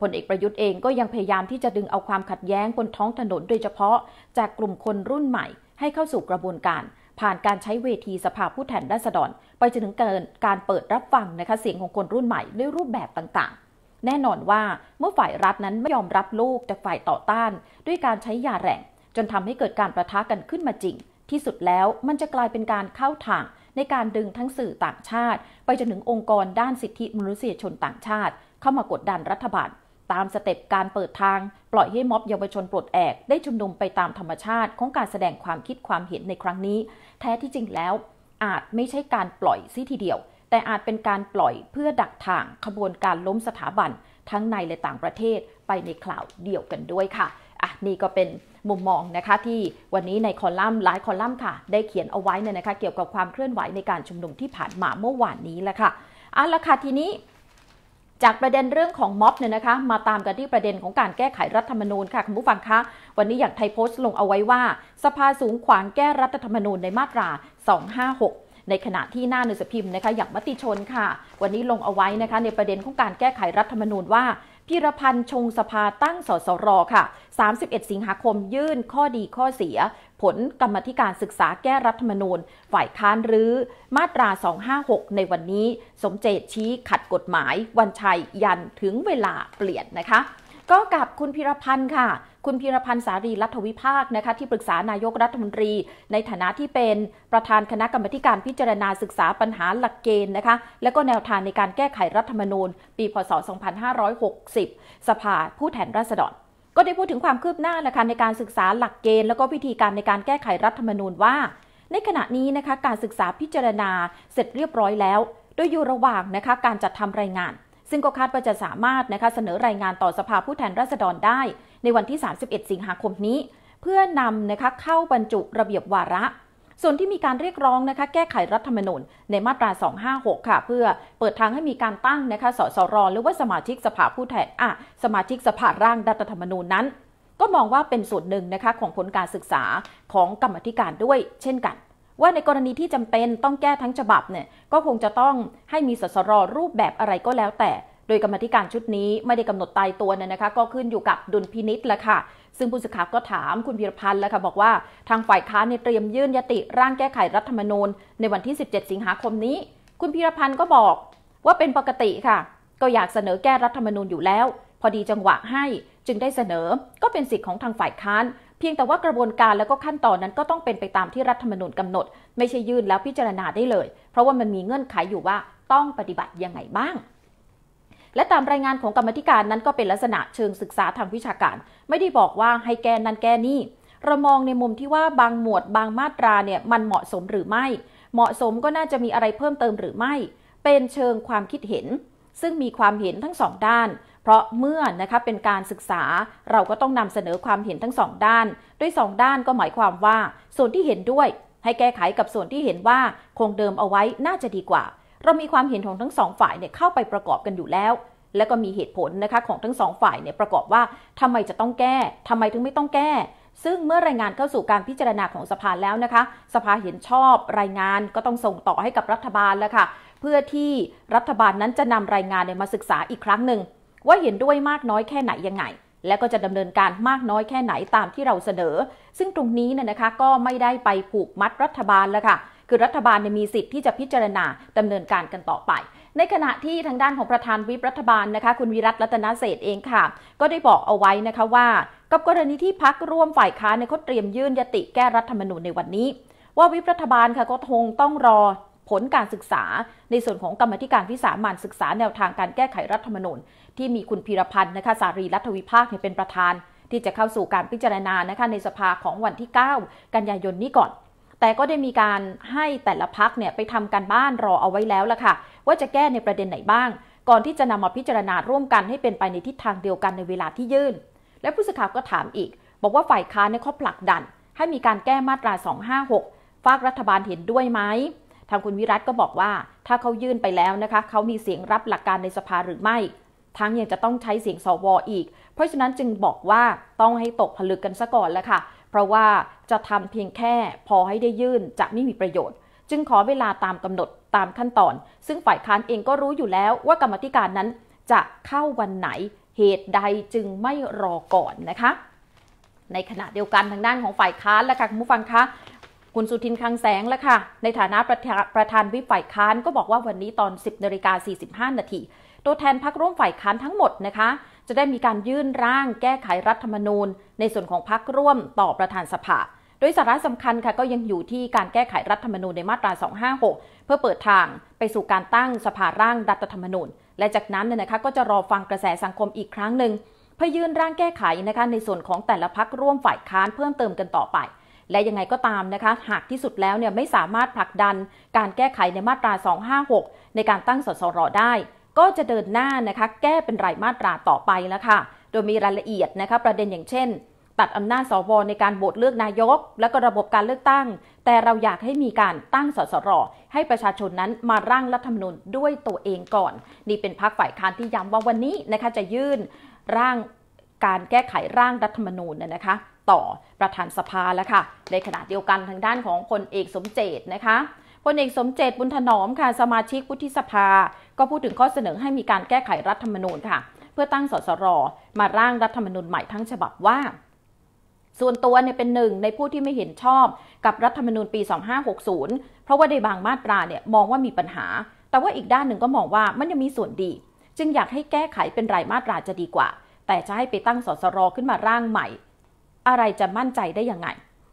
พลเอกประยุทธ์เองก็ยังพยายามที่จะดึงเอาความขัดแย้งบนท้องถนน โดยเฉพาะ จากกลุ่มคนรุ่นใหม่ให้เข้าสู่กระบวนการผ่านการใช้เวทีสภาผู้แทนราษฎร ไปจนถึงการการเปิดรับฟังนะคะเสียงของคนรุ่นใหม่ด้วยรูปแบบต่างๆ แน่นอนว่าเมื่อฝ่ายรัฐนั้นไม่ยอมรับลูกจากฝ่ายต่อต้าน ด้วยการใช้ยาแรงจนทำให้เกิดการประทะกันขึ้นมาจริง ที่สุดแล้วมันจะกลายเป็นการเข้าทางในการดึงทั้งสื่อต่างชาติ ไปจนถึงองค์กรด้านสิทธิมนุษยชนต่างชาติ เข้ามากดดันรัฐบาลตามสเต็ปการเปิดทางปล่อยให้ม็อบเยาวชนปลดแอกได้ชุมนุมไปตามธรรมชาติของการแสดงความคิดความเห็นในครั้งนี้ แท้ที่จริงแล้วอาจไม่ใช่การปล่อยซิทีเดียว แต่อาจเป็นการปล่อยเพื่อดักทาง ขบวนการล้มสถาบันทั้งในและต่างประเทศไปในข่าวเดียวกันด้วยค่ะอ่ะนี่ก็เป็นมุมมองนะคะที่วันนี้ในคอลัมน์หลายคอลัมน์ค่ะได้เขียนเอาไว้เนี่ยนะคะ เกี่ยวกับความเคลื่อนไหวในการชุมนุมที่ผ่านมาเมื่อวานนี้แหละค่ะอ่ะละค่ะทีนี้จากประเด็นเรื่องของม็อบเนี่ยนะคะ มาตามกันที่ประเด็นของการแก้ไขรัฐธรรมนูญค่ะคุณผู้ฟังคะ วันนี้อย่างไทยโพสต์ลงเอาไว้ว่าสภาสูงขวางแก้รัฐธรรมนูญในมาตรา 256 ในขณะที่หน้าหนังสือพิมพ์นะคะ อย่างมติชนค่ะ วันนี้ลงเอาไว้นะคะ ในประเด็นของการแก้ไขรัฐธรรมนูญว่าพีรพันธ์ ชงสภาตั้งสสรค่ะ 31 สิงหาคม ยื่น ข้อดีข้อเสีย ผลกรรมธิการศึกษา แก้รัฐธรรมนูญ ฝ่ายค้านรื้อ มาตรา 256 ในวันนี้ สมเจตชี้ขัดกฎหมาย วันชัย ยันถึงเวลาเปลี่ยนนะคะ ก็กับคุณพีรพันธ์ค่ะคุณพีรพันธ์สารีรัฐวิภาค นะคะที่ปรึกษานายกรัฐมนตรี ในฐานะที่เป็นประธานคณะกรรมการพิจารณาศึกษาปัญหาหลักเกณฑ์นะคะและก็แนวทางในการแก้ไขรัฐธรรมนูญ ปี พศ 2560 สภาผู้แทนราษฎรก็ได้พูดถึงความคืบหน้านะคะในการศึกษาหลักเกณฑ์แล้วก็วิธีการในการแก้ไขรัฐธรรมนูญว่า ในขณะนี้นะคะการศึกษาพิจารณาเสร็จเรียบร้อยแล้ว โดยอยู่ระหว่างนะคะการจัดทำรายงาน ซึ่งก็คาดว่าจะสามารถนะคะเสนอรายงานต่อสภาผู้แทนราษฎรได้ในวันที่ 31 สิงหาคมนี้ เพื่อนำนะคะเข้าบรรจุระเบียบวาระ ส่วนที่มีการเรียกร้องนะคะแก้ไขรัฐธรรมนูญในมาตรา 256 ค่ะ เพื่อเปิดทางให้มีการตั้งนะคะสสรหรือว่าสมาชิกสภาผู้แทนอ่ะสมาชิกสภาร่างรัฐธรรมนูญนั้น ก็มองว่าเป็นส่วนหนึ่งนะคะของผลการศึกษาของกรรมธิการด้วยเช่นกัน ว่าในกรณีที่จำเป็นต้องแก้ทั้งฉบับเนี่ยก็คงจะต้องให้มีสสรรูปแบบอะไรก็แล้วแต่ดยกรรมธิการชุดนี้ไม่ได้กำหนดตายตัวนะคะก็ขึ้นอยู่กับดุลพินิษฐ์ละค่ะซึ่งผู้สื่อข่าวก็ถามคุณพิรพันธ์แล้วค่ะบอกว่าทางฝ่ายค้านเตรียมยื่นยติร่างแก้ไขรัฐธรรมนูญ ในวันที่ 17 สิงหาคมนี้ คุณพิรพันธ์ก็บอกว่าเป็นปกติค่ะ ก็อยากเสนอแก้รัฐธรรมนูญอยู่แล้ว พอดีจังหวะให้จึงได้เสนอก็เป็นสิทธิ์ของทางฝ่ายค้าน เพียงแต่ว่ากระบวนการแล้วก็ขั้นตอนนั้นก็ต้องเป็นไปตามที่รัฐธรรมนูญกำหนดไม่ใช่ยื่นแล้วพิจารณาได้เลย เพราะว่ามันมีเงื่อนไขอยู่ว่าต้องปฏิบัติยังไงบ้างและตามรายงานของกรรมธิการนั้นก็เป็นลักษณะเชิงศึกษาทางวิชาการ ไม่ได้บอกว่าให้แก้นั้นแก้นี่ เรามองในมุมที่ว่าบางหมวด บางมาตราเนี่ย มันเหมาะสมหรือไม่ เหมาะสมก็น่าจะมีอะไรเพิ่มเติมหรือไม่ เป็นเชิงความคิดเห็น ซึ่งมีความเห็นทั้งสองด้าน เพราะเมื่อนะคะเป็นการศึกษาเราก็ต้องนำเสนอความเห็นทั้งสองด้านด้วย2 ด้านก็หมายความว่า ส่วนที่เห็นด้วย ให้แก้ไขกับส่วนที่เห็นว่าคงเดิมเอาไว้น่าจะดีกว่าเรามีความเห็นของทั้งสองฝ่ายเนี่ยเข้าไปประกอบกันอยู่แล้ว และก็มีเหตุผลนะคะของทั้งสองฝ่ายเนี่ยประกอบว่าทำไมจะต้องแก้ทำไมถึงไม่ต้องแก้ ซึ่งเมื่อรายงานเข้าสู่การพิจารณาของสภาแล้วนะคะ สภาเห็นชอบรายงานก็ต้องส่งต่อให้กับรัฐบาลแล้วค่ะเพื่อที่รัฐบาลนั้นจะนำรายงานเนี่ยมาศึกษาอีกครั้งหนึ่งว่าเห็นด้วยมากน้อยแค่ไหนยังไง และก็จะดำเนินการมากน้อยแค่ไหนตามที่เราเสนอ ซึ่งตรงนี้เนี่ยนะคะก็ไม่ได้ไปผูกมัดรัฐบาลแล้วค่ะคือรัฐบาลมีสิทธิ์ที่จะพิจารณาดำเนินการกันต่อไป ในขณะที่ทางด้านของประธานวิปรัฐบาลนะคะ คุณวิรัตรัตนเศษเองค่ะ ก็ได้บอกเอาไว้นะคะว่ากับกรณีที่พักร่วมฝ่ายค้านในข้อเตรียมยื่นยติแก้รัฐธรรมนูญในวันนี้ ว่าวิปรัฐบาลค่ะก็คงต้องรอผลการศึกษาในส่วนของกรรมธิการวิสามันศึกษาแนวทางการแก้ไขรัฐธรรมนูญที่มีคุณพีรพันธ์นะคะสารีรัฐวิภาคเป็นประธาน ที่จะเข้าสู่การพิจารณานะคะในสภาของวันที่ 9 กันยายนนี้ก่อนแต่ก็ได้มีการให้แต่ละพักเนี่ยไปทำการบ้านรอเอาไว้แล้วล่ะค่ะ ว่าจะแก้ในประเด็นไหนบ้าง ก่อนที่จะนำมาพิจารณาร่วมกันให้เป็นไปในทิศทางเดียวกันในเวลาที่ยื่น และผู้สื่อข่าวก็ถามอีก บอกว่าฝ่ายค้านในข้อผลักดันให้มีการแก้มาตรา256 ฝากรัฐบาลเห็นด้วยไหมทางคุณวิรัตก็บอกว่าถ้าเขายื่นไปแล้วนะคะเขามีเสียงรับหลักการในสภาหรือไม่ทั้งยังจะต้องใช้เสียงสวออีก เพราะฉะนั้นจึงบอกว่าต้องให้ตกผลึกกันซะก่อนแล้วค่ะเพราะว่าจะทำเพียงแค่พอให้ได้ยื่นจะไม่มีประโยชน์ จึงขอเวลาตามกำหนดตามขั้นตอน ซึ่งฝ่ายค้านเองก็รู้อยู่แล้วว่ากรรมธิการนั้นจะเข้าวันไหนเหตุใดจึงไม่รอก่อนนะคะ ในขณะเดียวกันทางด้านของฝ่ายค้านและค่ะคุณผู้ฟังคะ คุณสุทินคังแสงแล้วค่ะ ในฐานะประธานประธานวิฝ่ายค้านก็บอกว่าวันนี้ตอน 10นาฬิกา45นาทีตัวแทนพักร่วมฝ่ายค้านทั้งหมดนะคะจะได้มีการยื่นร่างแก้ไขรัฐธรรมนูญ ในส่วนของพักร่วมต่อประธานสภา โดยสาระสำคัญค่ะก็ยังอยู่ที่การแก้ไขรัฐธรรมนูญในมาตรา 256 เพื่อเปิดทางไปสู่การตั้งสภาร่างรัฐธรรมนูญ และจากนั้นเนี่ยนะคะก็จะรอฟังกระแสสังคมอีกครั้งหนึ่งเพื่อยื่นร่างแก้ไขนะคะในส่วนของแต่ละพักร่วมฝ่ายค้านเพิ่มเติมกันต่อไป และยังไงก็ตามนะคะหากที่สุดแล้วเนี่ยไม่สามารถผลักดันการแก้ไขในมาตรา 256 ในการตั้งสสรได้ก็จะเดินหน้านะคะ แก้เป็นรายมาตราต่อไปแล้วค่ะ โดยมีรายละเอียดนะคะ ประเด็นอย่างเช่น ตัดอำนาจสวในการโหวตเลือกนายก และก็ระบบการเลือกตั้ง แต่เราอยากให้มีการตั้งสสรให้ประชาชนนั้นมาร่างรัฐธรรมนูญด้วยตัวเองก่อน นี่เป็นพักฝ่ายค้านที่ย้ำว่าวันนี้นะคะ จะยื่นร่างการแก้ไขร่างรัฐธรรมนูญนะคะ ต่อประธานสภาแล้วค่ะในขณะเดียวกันทางด้านของพลเอกสมเจตนะคะพลเอกสมเจตบุญถนอมค่ะสมาชิกวุฒิสภา ก็พูดถึงข้อเสนอให้มีการแก้ไขรัฐธรรมนูญค่ะ เพื่อตั้งสสรมาร่างรัฐธรรมนูญใหม่ทั้งฉบับว่า ส่วนตัวเนี่ยเป็นหนึ่งในผู้ที่ไม่เห็นชอบ กับรัฐธรรมนูญปี 2560 เพราะว่าในบางมาตราเนี่ย มองว่ามีปัญหา แต่ว่าอีกด้านหนึ่งก็มองว่ามันยังมีส่วนดี จึงอยากให้แก้ไขเป็นรายมาตราจะดีกว่า แต่จะให้ไปตั้งสสรขึ้นมาร่างใหม่ อะไรจะมั่นใจได้ยังไง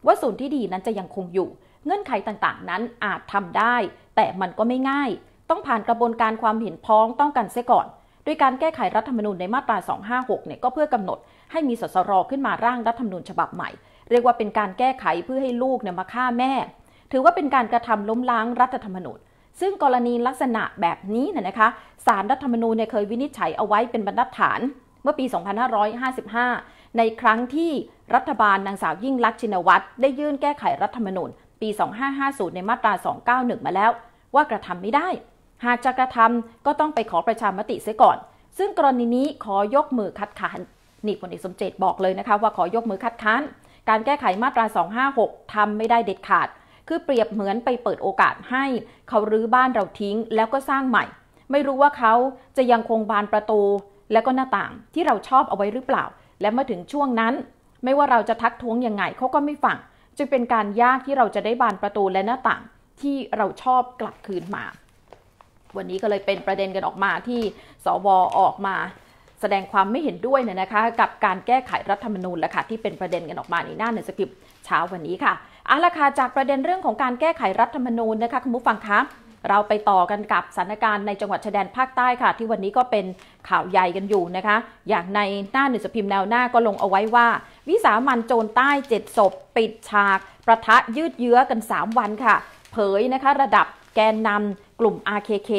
ว่าส่วนที่ดีนั้นจะยังคงอยู่เงื่อนไขต่างๆนั้นอาจทำได้ แต่มันก็ไม่ง่าย ต้องผ่านกระบวนการความเห็นพ้องต้องกันเสียก่อน โดยการแก้ไขรัฐธรรมนูญในมาตรา256เนี่ยก็เพื่อกำหนด ให้มีสสรขึ้นมาร่างรัฐธรรมนูญฉบับใหม่ เรียกว่าเป็นการแก้ไขเพื่อให้ลูกเนี่ยมาฆ่าแม่ ถือว่าเป็นการกระทำล้มล้างรัฐธรรมนูญซึ่งกรณีลักษณะแบบนี้เนี่ยนะคะสารรัฐธรรมนูญเนี่ยเคยวินิจฉัยเอาไว้เป็นบรรทัดฐาน เมื่อปี 2555 ในครั้งที่รัฐบาลนางสาวยิ่งลักษณ์ชินวัตรได้ยื่นแก้ไขรัฐธรรมนูญปี 2550 ในมาตรา 291 มาแล้ว ว่ากระทำไม่ได้ หากจะกระทำก็ต้องไปขอประชามติเสียก่อน ซึ่งกรณีนี้ขอยกมือคัดค้านนี่พลเอกสมเจตบอกเลยนะคะ ว่าขอยกมือคัดค้านการแก้ไขมาตรา 256ทำไม่ได้เด็ดขาด คือเปรียบเหมือนไปเปิดโอกาสให้ เขารื้อบ้านเราทิ้งแล้วก็สร้างใหม่ ไม่รู้ว่าเขาจะยังคงบานประตู และก็หน้าต่างที่เราชอบเอาไว้หรือเปล่า และเมื่อถึงช่วงนั้น ไม่ว่าเราจะทักท้วงยังไงเขาก็ไม่ฟังจึงเป็นการยากที่เราจะได้บานประตูและหน้าต่างที่เราชอบกลับคืนมา วันนี้ก็เลยเป็นประเด็นกันออกมาที่สว ออกมา แสดงความไม่เห็นด้วยเนี่ยนะคะ กับการแก้ไขรัฐธรรมนูญและค่ะที่เป็นประเด็นกันออกมาในหน้าหน่งสิบเช้าวันนี้ค่ะอ่าละค่ะจากประเด็นเรื่องของการแก้ไขรัฐธรรมนูญนะคะคุณผู้ฟังคะเราไปต่อกันกับสถานการณ์ในจังหวัดชายแดนภาคใต้ค่ะที่วันนี้ก็เป็นข่าวใหญ่กันอยู่นะคะ อย่างในหน้าหนึ่งสพิมพ์แนวหน้าก็ลงเอาไว้ว่า วิสามันโจรใต้เจ็ดศพ ปิดฉากประทะยืดเยื้อกัน 3 วันค่ะ เผยนะคะ ระดับแกนนำกลุ่ม RKK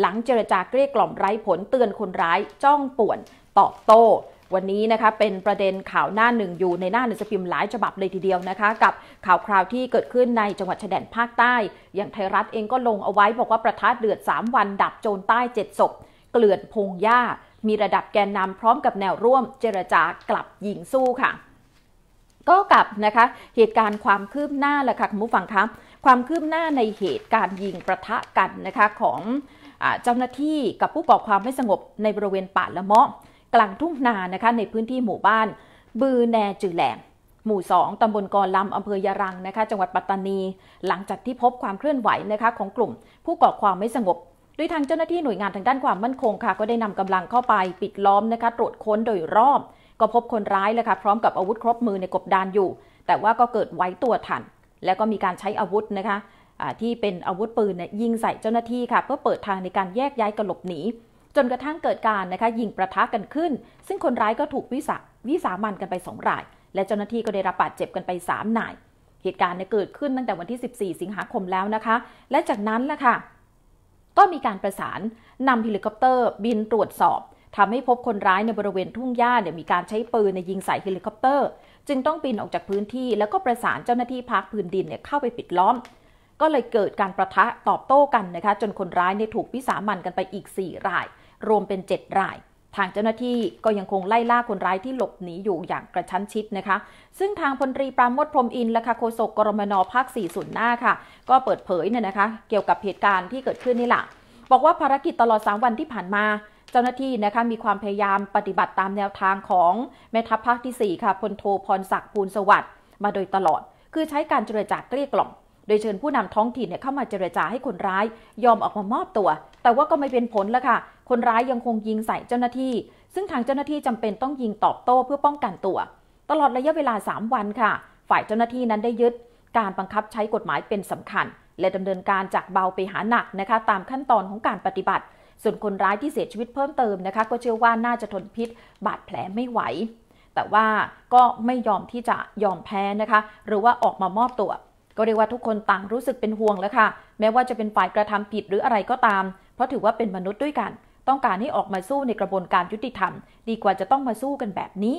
หลังเจรจาเกลี้ยกล่อมไร้ผลเตือนคนร้ายจ้องป่วน ตอบโต้วันนี้นะคะเป็นประเด็นข่าวหน้าหนึ่งอยู่ในหน้าหนังสือพิมพ์หลายฉบับเลยทีเดียวนะคะกับข่าวคราวที่เกิดขึ้นในจังหวัดชายแดนภาคใต้ อย่างไทยรัฐเองก็ลงเอาไว้บอกว่าประทัดเดือด 3 วันดับโจรใต้7ศพ เกลื่อนพงหญ้า มีระดับแกนนำพร้อมกับแนวร่วม เจรจากลับยิงสู้ค่ะ ก็กับนะคะ เหตุการณ์ความคืบหน้าแหละค่ะคุณผู้ฟังคะความคืบหน้าในเหตุการณ์ยิงประทะกันนะคะของเจ้าหน้าที่กับผู้ก่อความไม่สงบในบริเวณป่าละเมาะกลางทุ่งนานะคะในพื้นที่หมู่บ้าน บือแนจือแหลมหมู่ 2ตำบลกอลำอำเภอยะรังนะคะ จังหวัดปัตตานี หลังจากที่พบความเคลื่อนไหวนะคะ ของกลุ่มผู้ก่อความไม่สงบโดยทางเจ้าหน้าที่หน่วยงานทางด้านความมั่นคงค่ะ ก็ได้นำกำลังเข้าไปปิดล้อม นะคะ ตรวจค้นโดยรอบ ก็พบคนร้ายเลยค่ะพร้อมกับอาวุธครบมือในกบดานอยู่ แต่ว่าก็เกิดไว้ตัวทันและก็มีการใช้อาวุธนะคะที่เป็นอาวุธปืนยิงใส่เจ้าหน้าที่ค่ะ เพื่อเปิดทางในการแยกย้ายกระหลบหนีจนกระทั่งเกิดการนะคะยิงประทะกันขึ้น ซึ่งคนร้ายก็ถูกวิสาวิสามันกันไป2ราย และเจ้าหน้าที่ก็ได้รับบาดเจ็บกันไป3นาย เหตุการณ์เนี่ยเกิดขึ้นตั้งแต่วันที่ 14 สิงหาคมแล้วนะคะ และจากนั้นล่ะค่ะก็มีการประสานนำเฮลิคอปเตอร์บินตรวจสอบ ทำให้พบคนร้ายในบริเวณทุ่งหญ้าเนี่ยมีการใช้ปืนในยิงใส่เฮลิคอปเตอร์ จึงต้องบินออกจากพื้นที่ แล้วก็ประสานเจ้าหน้าที่พักพื้นดินเนี่ยเข้าไปปิดล้อม ก็เลยเกิดการประทะตอบโต้กันนะคะ จนคนร้ายเนี่ยถูกวิสามันกันไปอีก 4 รายรวมเป็น7ราย ทางเจ้าหน้าที่ก็ยังคงไล่ล่าคนร้ายที่หลบหนีอยู่อย่างกระชั้นชิดนะคะ ซึ่งทางพลตรีปราโมทพรมอินและคะโฆษกกรมนภาค4ส่วนหน้าค่ะ ก็เปิดเผยเนี่ยนะคะ เกี่ยวกับเหตุการณ์ที่เกิดขึ้นนี่แหละ บอกว่าภารกิจตลอด 3 วันที่ผ่านมา เจ้าหน้าที่นะคะมีความพยายามปฏิบัติตามแนวทางของ แม่ทัพภาคที่ 4 ค่ะพลโทพรศักดิ์ภูลสวัสดิ์มาโดยตลอด คือใช้การเจรจาเกลี้ยกล่อมโดยเชิญผู้นำท้องถิ่นเเข้ามาเจรจาให้คนร้าย ยอมออกมามอบตัว แต่ว่าก็ไม่เป็นผลแล้วค่ะคนร้ายยังคงยิงใส่เจ้าหน้าที่ ซึ่งทางเจ้าหน้าที่จำเป็นต้องยิงตอบโต้เพื่อป้องกันตัว ตลอดระยะเวลา 3 วันค่ะ ฝ่ายเจ้าหน้าที่นั้นได้ยึด การบังคับใช้กฎหมายเป็นสำคัญ และดำเนินการจากเบาไปหาหนักนะคะตามขั้นตอนของการปฏิบัติ ส่วนคนร้ายที่เสียชีวิตเพิ่มเติมนะคะก็เชื่อว่าน่าจะทนพิษ บาดแผลไม่ไหว แต่ว่าก็ไม่ยอมที่จะยอมแพ้นะคะหรือว่าออกมามอบตัว ก็เรียกว่าทุกคนต่างรู้สึกเป็นห่วงแล้วค่ะ แม้ว่าจะเป็นฝ่ายกระทำผิดหรืออะไรก็ตาม เพราะถือว่าเป็นมนุษย์ด้วยกันต้องการให้ออกมาสู้ในกระบวนการยุติธรรม ดีกว่าจะต้องมาสู้กันแบบนี้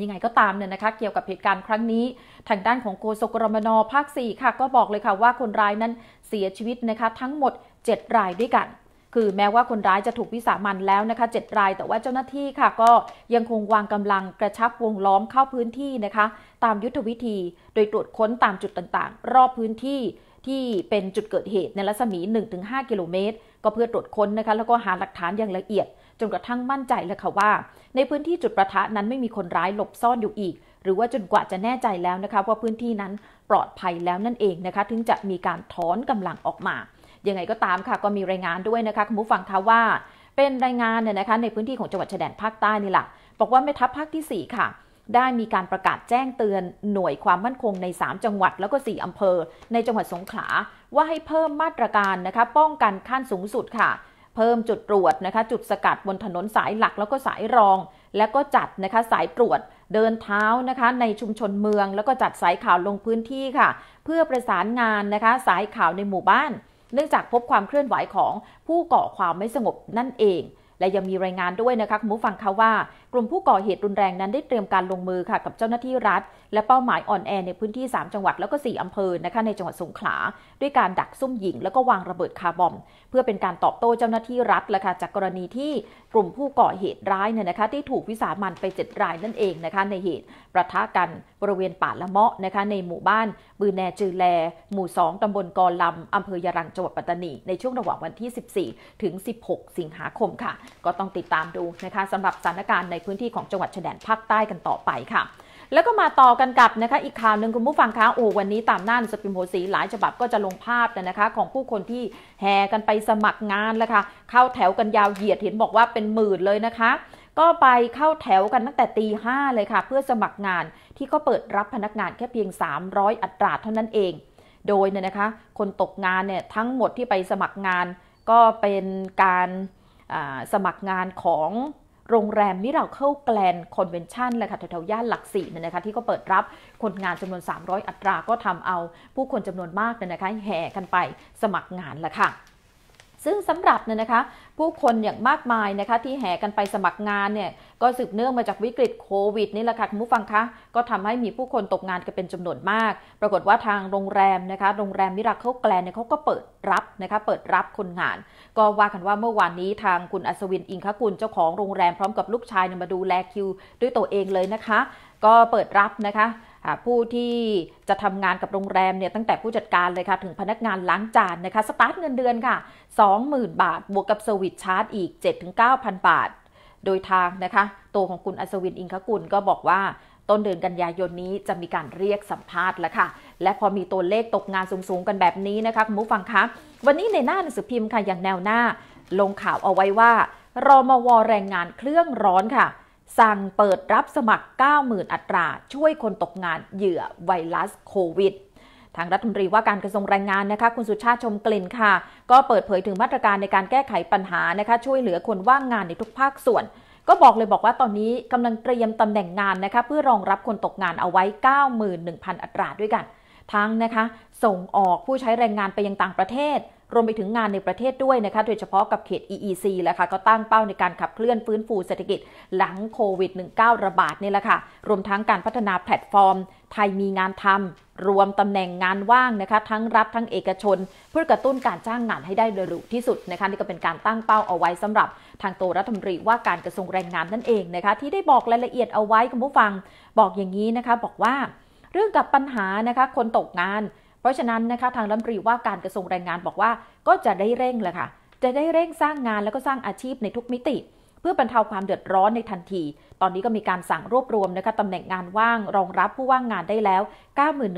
ยังไงก็ตามเนี่ยนะคะเกี่ยวกับเหตุการณ์ครั้งนี้ ทางด้านของโกศกรมนภาค4ค่ะ ก็บอกเลยค่ะว่าคนร้ายนั้นเสียชีวิตนะคะทั้งหมด 7 รายด้วยกัน คือแม้ว่าคนร้ายจะถูกวิสามันแล้วนะคะ7ราย แต่ว่าเจ้าหน้าที่ค่ะก็ยังคงวางกำลังกระชับวงล้อมเข้าพื้นที่นะคะตามยุทธวิธี โดยตรวจค้นตามจุดต่างๆ รอบพื้นที่ที่เป็นจุดเกิดเหตุ ในรัศมี 1-5 กิโลเมตรก็เพื่อตรวจค้นนะคะแล้วก็หาหลักฐานอย่างละเอียด จนกระทั่งมั่นใจเลยค่ะว่า ในพื้นที่จุดประทะนั้นไม่มีคนร้ายหลบซ่อนอยู่อีก หรือว่าจนกว่าจะแน่ใจแล้วนะคะว่าพื้นที่นั้นปลอดภัยแล้วนั่นเองนะคะ ถึงจะมีการถอนกำลังออกมายังไงก็ตามค่ะ ก็มีรายงานด้วยนะคะคุณผู้ฟังคะว่า เป็นรายงานเนี่ยนะคะในพื้นที่ของจังหวัดชายแดนภาคใต้นี่แหละบอกว่าแม่ทัพภาคที่4ค่ะได้มีการประกาศแจ้งเตือนหน่วยความมั่นคงใน 3 จังหวัดแล้วก็4อำเภอ ในจังหวัดสงขลาว่าให้เพิ่มมาตรการนะคะ ป้องกันขั้นสูงสุดค่ะ เพิ่มจุดตรวจนะคะ จุดสกัดบนถนนสายหลักแล้วก็สายรอง แล้วก็จัดนะคะสายตรวจเดินเท้านะคะในชุมชนเมือง แล้วก็จัดสายข่าวลงพื้นที่ค่ะ เพื่อประสานงานนะคะสายข่าวในหมู่บ้าน เนื่องจากพบความเคลื่อนไหวของผู้ก่อความไม่สงบนั่นเอง และยังมีรายงานด้วยนะคะคุณผู้ฟังคะว่ากลุ่มผู้ก่อเหตุรุนแรงนั้นได้เตรียมการลงมือค่ะกับเจ้าหน้าที่รัฐ และเป้าหมายอ่อนแอในพื้นที่ 3 จังหวัด แล้วก็4อำเภอนะคะในจังหวัดสงขลาด้วยการดักซุ่มยิงแล้วก็วางระเบิดคาร์บอม เพื่อเป็นการตอบโต้เจ้าหน้าที่รัฐละค่ะจากกรณีที่กลุ่มผู้ก่อเหตุร้ายเนี่ยนะคะที่ถูกวิสามันไป7รายนั่นเองนะคะในเหตุประทะกันบริเวณป่าละเมาะนะคะในหมู่บ้าน บือแนจือแล หมู่2ตำบลกอลำอำเภอยะรังจังหวัดปัตตานีในช่วงระหว่างวันที่ 14ถึง16 สิงหาคมค่ะ ก็ต้องติดตามดูนะคะสำหรับสถานการณ์ในพื้นที่ของจังหวัดชายแดนภาคใต้กันต่อไปค่ะ แล้วก็มาต่อกันกับนะคะอีกข่าวหนึ่งคุณผู้ฟังคะ โอ้วันนี้ตามหน้าสปิมโพสีหลายฉบับก็จะลงภาพนะคะของผู้คนที่แห่กันไปสมัครงานแล้วค่ะ เข้าแถวกันยาวเหยียดเห็นบอกว่าเป็นหมื่นเลยนะคะ ก็ไปเข้าแถวกันตั้งแต่ตีห้าเลยค่ะเพื่อสมัครงานที่เขาเปิดรับพนักงาน แค่เพียง 300 อัตราเท่านั้นเอง โดยเนี่ยนะคะคนตกงานเนี่ยทั้งหมดที่ไปสมัครงาน ก็เป็นการสมัครงานของโรงแรมมิราเคิลแกลนคอนเวนชั่นเลยค่ะแถวๆย่านหลักสี่เนี่ยนะคะที่ก็เปิดรับคนงานจำนวน 300 อัตราก็ทำเอาผู้คนจำนวนมากเนี่ยนะคะแห่กันไปสมัครงานละค่ะซึ่งสำหรับเนี่ยนะคะผู้คนอย่างมากมายนะคะที่แห่กันไปสมัครงานเนี่ยก็สืบเนื่องมาจากวิกฤตโควิดนี่แหละค่ะคุณผู้ฟังคะก็ทำให้มีผู้คนตกงานกันเป็นจำนวนมาก ปรากฏว่าทางโรงแรมนะคะโรงแรมมิราเคิลแกลนเนี่ยเขาก็เปิดรับนะคะเปิดรับคนงานก็ว่ากันว่าเมื่อวานนี้ทางคุณอัศวินอิงคกุลเจ้าของโรงแรมพร้อมกับลูกชายมาดูแลคิวด้วยตัวเองเลยนะคะ ก็เปิดรับนะคะผู้ที่จะทำงานกับโรงแรมเนี่ยตั้งแต่ผู้จัดการเลยค่ะถึงพนักงานล้างจานนะคะ สตาร์ทเงินเดือนค่ะ 20,000 บาทบวกกับสวิตชาร์จอีก 7-9,000 บาทโดยทางนะคะ ตัวของคุณอัศวินอิงคกุลก็บอกว่าต้นเดือนกันยายนนี้จะมีการเรียกสัมภาษณ์แล้วค่ะ และพอมีตัวเลขตกงานสูงๆกันแบบนี้นะคะคุณผู้ฟังคะ วันนี้ในหน้าหนังสือพิมพ์ค่ะ อย่างแนวหน้า ลงข่าวเอาไว้ว่ารมวแรงงานเครื่องร้อนค่ะ สั่งเปิดรับสมัคร 90,000 อัตรา ช่วยคนตกงานเหยื่อไวรัสโควิด ทางรัฐมนตรีว่าการกระทรวงแรงงานนะคะคุณสุชาติชมกลิ่นค่ะ ก็เปิดเผยถึงมาตรการในการแก้ไขปัญหานะคะช่วยเหลือคนว่างงานในทุกภาคส่วนก็บอกเลยบอกว่าตอนนี้กำลังเตรียมตำแหน่งงานนะคะเพื่อรองรับคนตกงานเอาไว้ 91,000 อัตราด้วยกัน ทั้งนะคะส่งออกผู้ใช้แรงงานไปยังต่างประเทศ รวมไปถึงงานในประเทศด้วยนะคะ โดยเฉพาะกับเขต EEC แหละค่ะก็ตั้งเป้าในการขับเคลื่อนฟื้นฟูเศรษฐกิจ หลังโควิด -19 ระบาดนี่แหละค่ะ รวมทั้งการพัฒนาแพลตฟอร์ม ไทยมีงานทำรวมตำแหน่งงานว่างนะคะทั้งรัฐทั้งเอกชน เพื่อกระตุ้นการจ้างงานให้ได้ยเร็วที่สุดนะคะนี่ก็เป็นการตั้งเป้าเอาไว้สำหรับ ทางตัวรัฐมนตรีว่าการกระทรวงแรงงานนั่นเองนะคะที่ได้บอกรายละเอียดเอาไว้คุณผู้ฟัง บอกอย่างนี้นะคะ บอกว่า เรื่องกับปัญหานะคะคนตกงาน เพราะฉะนั้นนะคะทางรัฐมนตรีว่าการกระทรวงแรงงานบอกว่าก็จะได้เร่งเลยค่ะจะได้เร่งสร้างงานแล้วก็สร้างอาชีพในทุกมิติ เพื่อบรรเทาความเดือดร้อนในทันทีตอนนี้ก็มีการสั่งรวบรวมนะคะตำแหน่งงานว่างรองรับผู้ว่างงานได้แล้ว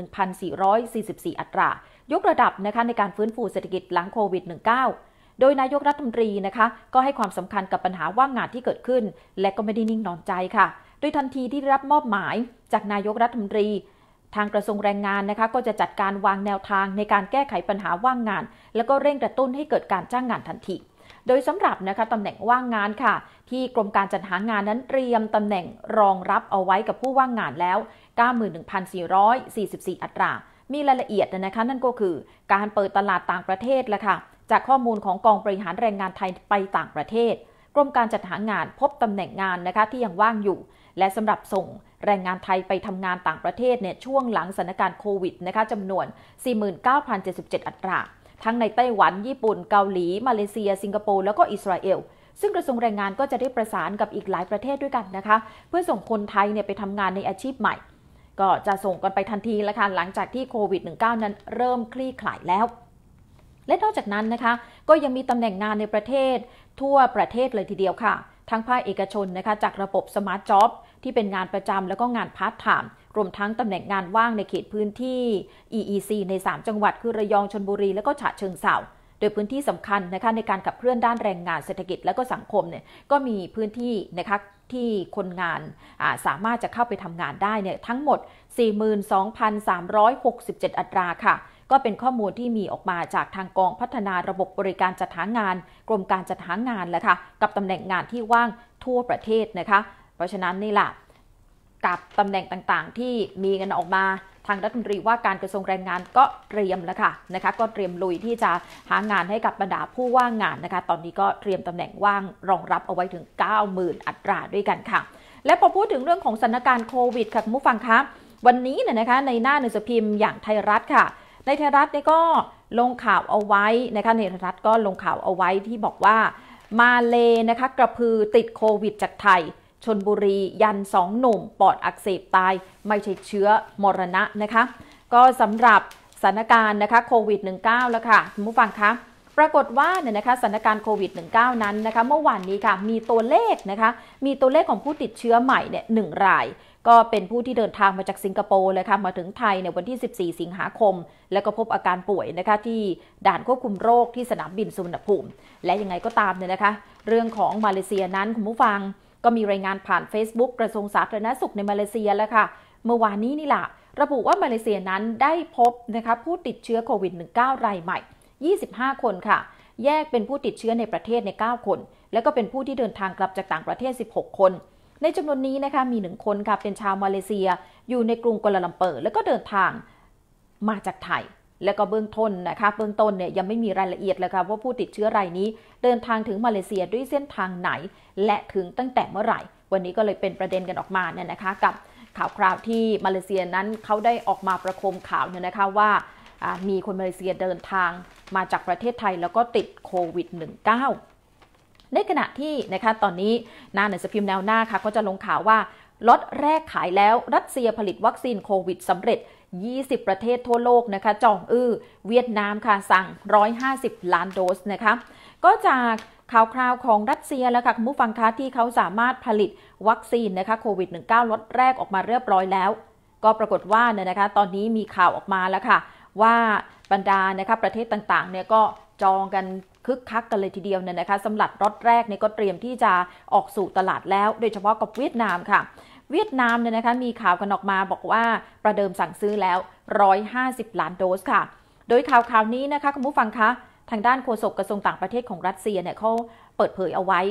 91,444 อัตรายกระดับนะคะในการฟื้นฟูเศรษฐกิจหลังโควิด -19 โดยนายกรัฐมนตรีนะคะก็ให้ความสำคัญกับปัญหาว่างงานที่เกิดขึ้นและก็ไม่ได้นิ่งนอนใจค่ะ โดยทันทีที่รับมอบหมายจากนายกรัฐมนตรี ทางกระทรวงแรงงานนะคะก็จะจัดการวางแนวทาง ในการแก้ไขปัญหาว่างงาน และก็เร่งกระตุ้นให้เกิดการจ้างงานทันทีโดยสำหรับนะคะตำแหน่งว่างงานค่ะ ที่กรมการจัดหางานนั้นเตรียมตำแหน่งรองรับเอาไว้กับผู้ว่างงานแล้ว 91,444 อัตรา มีรายละเอียดนะคะนั่นก็คือการเปิดตลาดต่างประเทศละค่ะ จากข้อมูลของกองบริหารแรงงานไทยไปต่างประเทศ กรมการจัดหางานพบตำแหน่งงานนะคะที่ยังว่างอยู่ และสำหรับส่งแรงงานไทยไปทำงานต่างประเทศเนี่ยช่วงหลังสถานการณ์โควิดนะคะจำนวน 49,077 อัตราทั้งในไต้หวัน ญี่ปุ่น เกาหลี มาเลเซีย สิงคโปร์ แล้วก็อิสราเอล ซึ่งกระทรวงแรงงานก็จะได้ประสานกับอีกหลายประเทศด้วยกันนะคะ เพื่อส่งคนไทยเนี่ยไปทำงานในอาชีพใหม่ ก็จะส่งกันไปทันทีละค่ะ หลังจากที่โควิด -19 นั้นเริ่มคลี่คลายแล้ว และนอกจากนั้นนะคะ ก็ยังมีตำแหน่งงานในประเทศทั่วประเทศเลยทีเดียวค่ะ ทั้งภาคเอกชนนะคะ จากระบบสมาร์ทจ็อบที่เป็นงานประจำแล้วก็งานพาร์ทไทม์รวมทั้งตำแหน่งงานว่างในเขตพื้นที่ EEC ใน 3 จังหวัดคือระยองชนบุรีและก็ฉะเชิงเทราโดยพื้นที่สำคัญนะคะในการขับเคลื่อนด้านแรงงานเศรษฐกิจและก็สังคมเนี่ยก็มีพื้นที่นะคะที่คนงานาสามารถจะเข้าไปทำงานได้เนี่ยทั้งหมด 42,367 อัตราค่ะ ก็เป็นข้อมูลที่มีออกมาจากทางกองพัฒนาระบบบริการจัดหางาน กรมการจัดหางานแหละค่ะกับตำแหน่งงานที่ว่างทั่วประเทศนะคะ เพราะฉะนั้นนี่แหละกับตำแหน่งต่างๆ ที่มีกันออกมาทางรัฐมนตรีว่าการกระทรวงแรงงานก็เตรียมแล้วค่ะนะคะก็เตรียมลุยที่จะหางานให้กับบรรดาผู้ว่างงานนะคะตอนนี้ก็เตรียมตำแหน่งว่างรองรับเอาไว้ถึง 90,000อัตราด้วยกันค่ะ และพอพูดถึงเรื่องของสถานการณ์โควิดค่ะคุณผู้ฟังคะวันนี้เนี่ยนะคะในหน้าหนังสือพิมพ์อย่างไทยรัฐค่ะ ในไทยรัฐเนี่ยก็ลงข่าวเอาไว้นะคะในไทยรัฐก็ลงข่าวเอาไว้ที่บอกว่ามาเลนะคะกระพือติดโควิดจากไทยชนบุรี ยันสองหนุ่มปอดอักเสบตาย ไม่ใช่เชื้อมรณะนะคะก็สำหรับสถานการณ์นะคะโควิด -19 แล้วค่ะ คุณผู้ฟังคะปรากฏว่าเนี่ยนะคะสถานการณ์โควิด -19 นั้นนะคะเมื่อวานนี้ค่ะมีตัวเลขนะคะมีตัวเลขของผู้ติดเชื้อใหม่เนี่ยหราย ก็เป็นผู้ที่เดินทางมาจากสิงคโปร์เลยค่ะมาถึงไทยในวันที่ 14 สิงหาคม แล้วก็พบอาการป่วยนะคะที่ด่านควบคุมโรคที่สนามบินสุวรรณภูมิ และยังไงก็ตามเนี่ยนะคะ เรื่องของมาเลเซียนั้นคุณผู้ฟังก็มีรายงานผ่าน Facebook กระทรวงสาธารณสุขในมาเลเซียแล้วค่ะ เมื่อวานนี้นี่แหละระบุว่ามาเลเซียนั้นได้พบนะคะผู้ติดเชื้อโควิด -19 รายใหม่ 25 คนค่ะ แยกเป็นผู้ติดเชื้อในประเทศใน 9 คน และก็เป็นผู้ที่เดินทางกลับจากต่างประเทศ 16 คน ในจำนวนนี้นะคะมี 1 คนค่ะ เป็นชาวมาเลเซียอยู่ในกรุงกัวลาลัมเปอร์แล้วก็เดินทางมาจากไทย และก็เบื้องต้นนะคะเบื้องต้นเนี่ยยังไม่มีรายละเอียดเลยค่ะว่าผู้ติดเชื้อรายนี้เดินทางถึงมาเลเซียด้วยเส้นทางไหนและถึงตั้งแต่เมื่อไหร่ วันนี้ก็เลยเป็นประเด็นกันออกมาเนี่ยนะคะกับข่าวคราวที่มาเลเซียนั้นเขาได้ออกมาประโคมข่าวเนี่ยนะคะว่ามีคนมาเลเซียเดินทางมาจากประเทศไทยแล้วก็ติดโควิด -19 ในขณะที่นะคะตอนนี้ หน้าหนังสือพิมพ์แนวหน้าค่ะก็จะลงข่าวว่าล็อตแรกขายแล้วรัสเซียผลิตวัคซีนโควิดสำเร็จ 20 ประเทศทั่วโลกนะคะจองอื้อเวียดนามค่ะสั่ง 150 ล้านโดสนะคะก็จากข่าวคราวของรัสเซียแล้วค่ะคุณผู้ฟังคะที่เขาสามารถผลิตวัคซีนนะคะโควิด -19 ล็อตแรกออกมาเรียบร้อยแล้ว ก็ปรากฏว่าเนี่ยนะคะตอนนี้มีข่าวออกมาแล้วค่ะ ว่าบรรดานะคะประเทศต่างๆเนี่ยก็จองกันคึกคักกันเลยทีเดียวเนี่ยนะคะสำหรับรถแรกเนี่ยก็เตรียมที่จะออกสู่ตลาดแล้ว โดยเฉพาะกับเวียดนามค่ะ เวียดนามเนี่ยนะคะมีข่าวกันออกมาบอกว่าประเดิมสั่งซื้อแล้ว 150 ล้านโดสค่ะ โดยข่าวข่าวนี้นะคะคุณผู้ฟังคะทางด้านโฆษกกระทรวงต่างประเทศของรัสเซียเนี่ยเขาเปิดเผยเอาไว้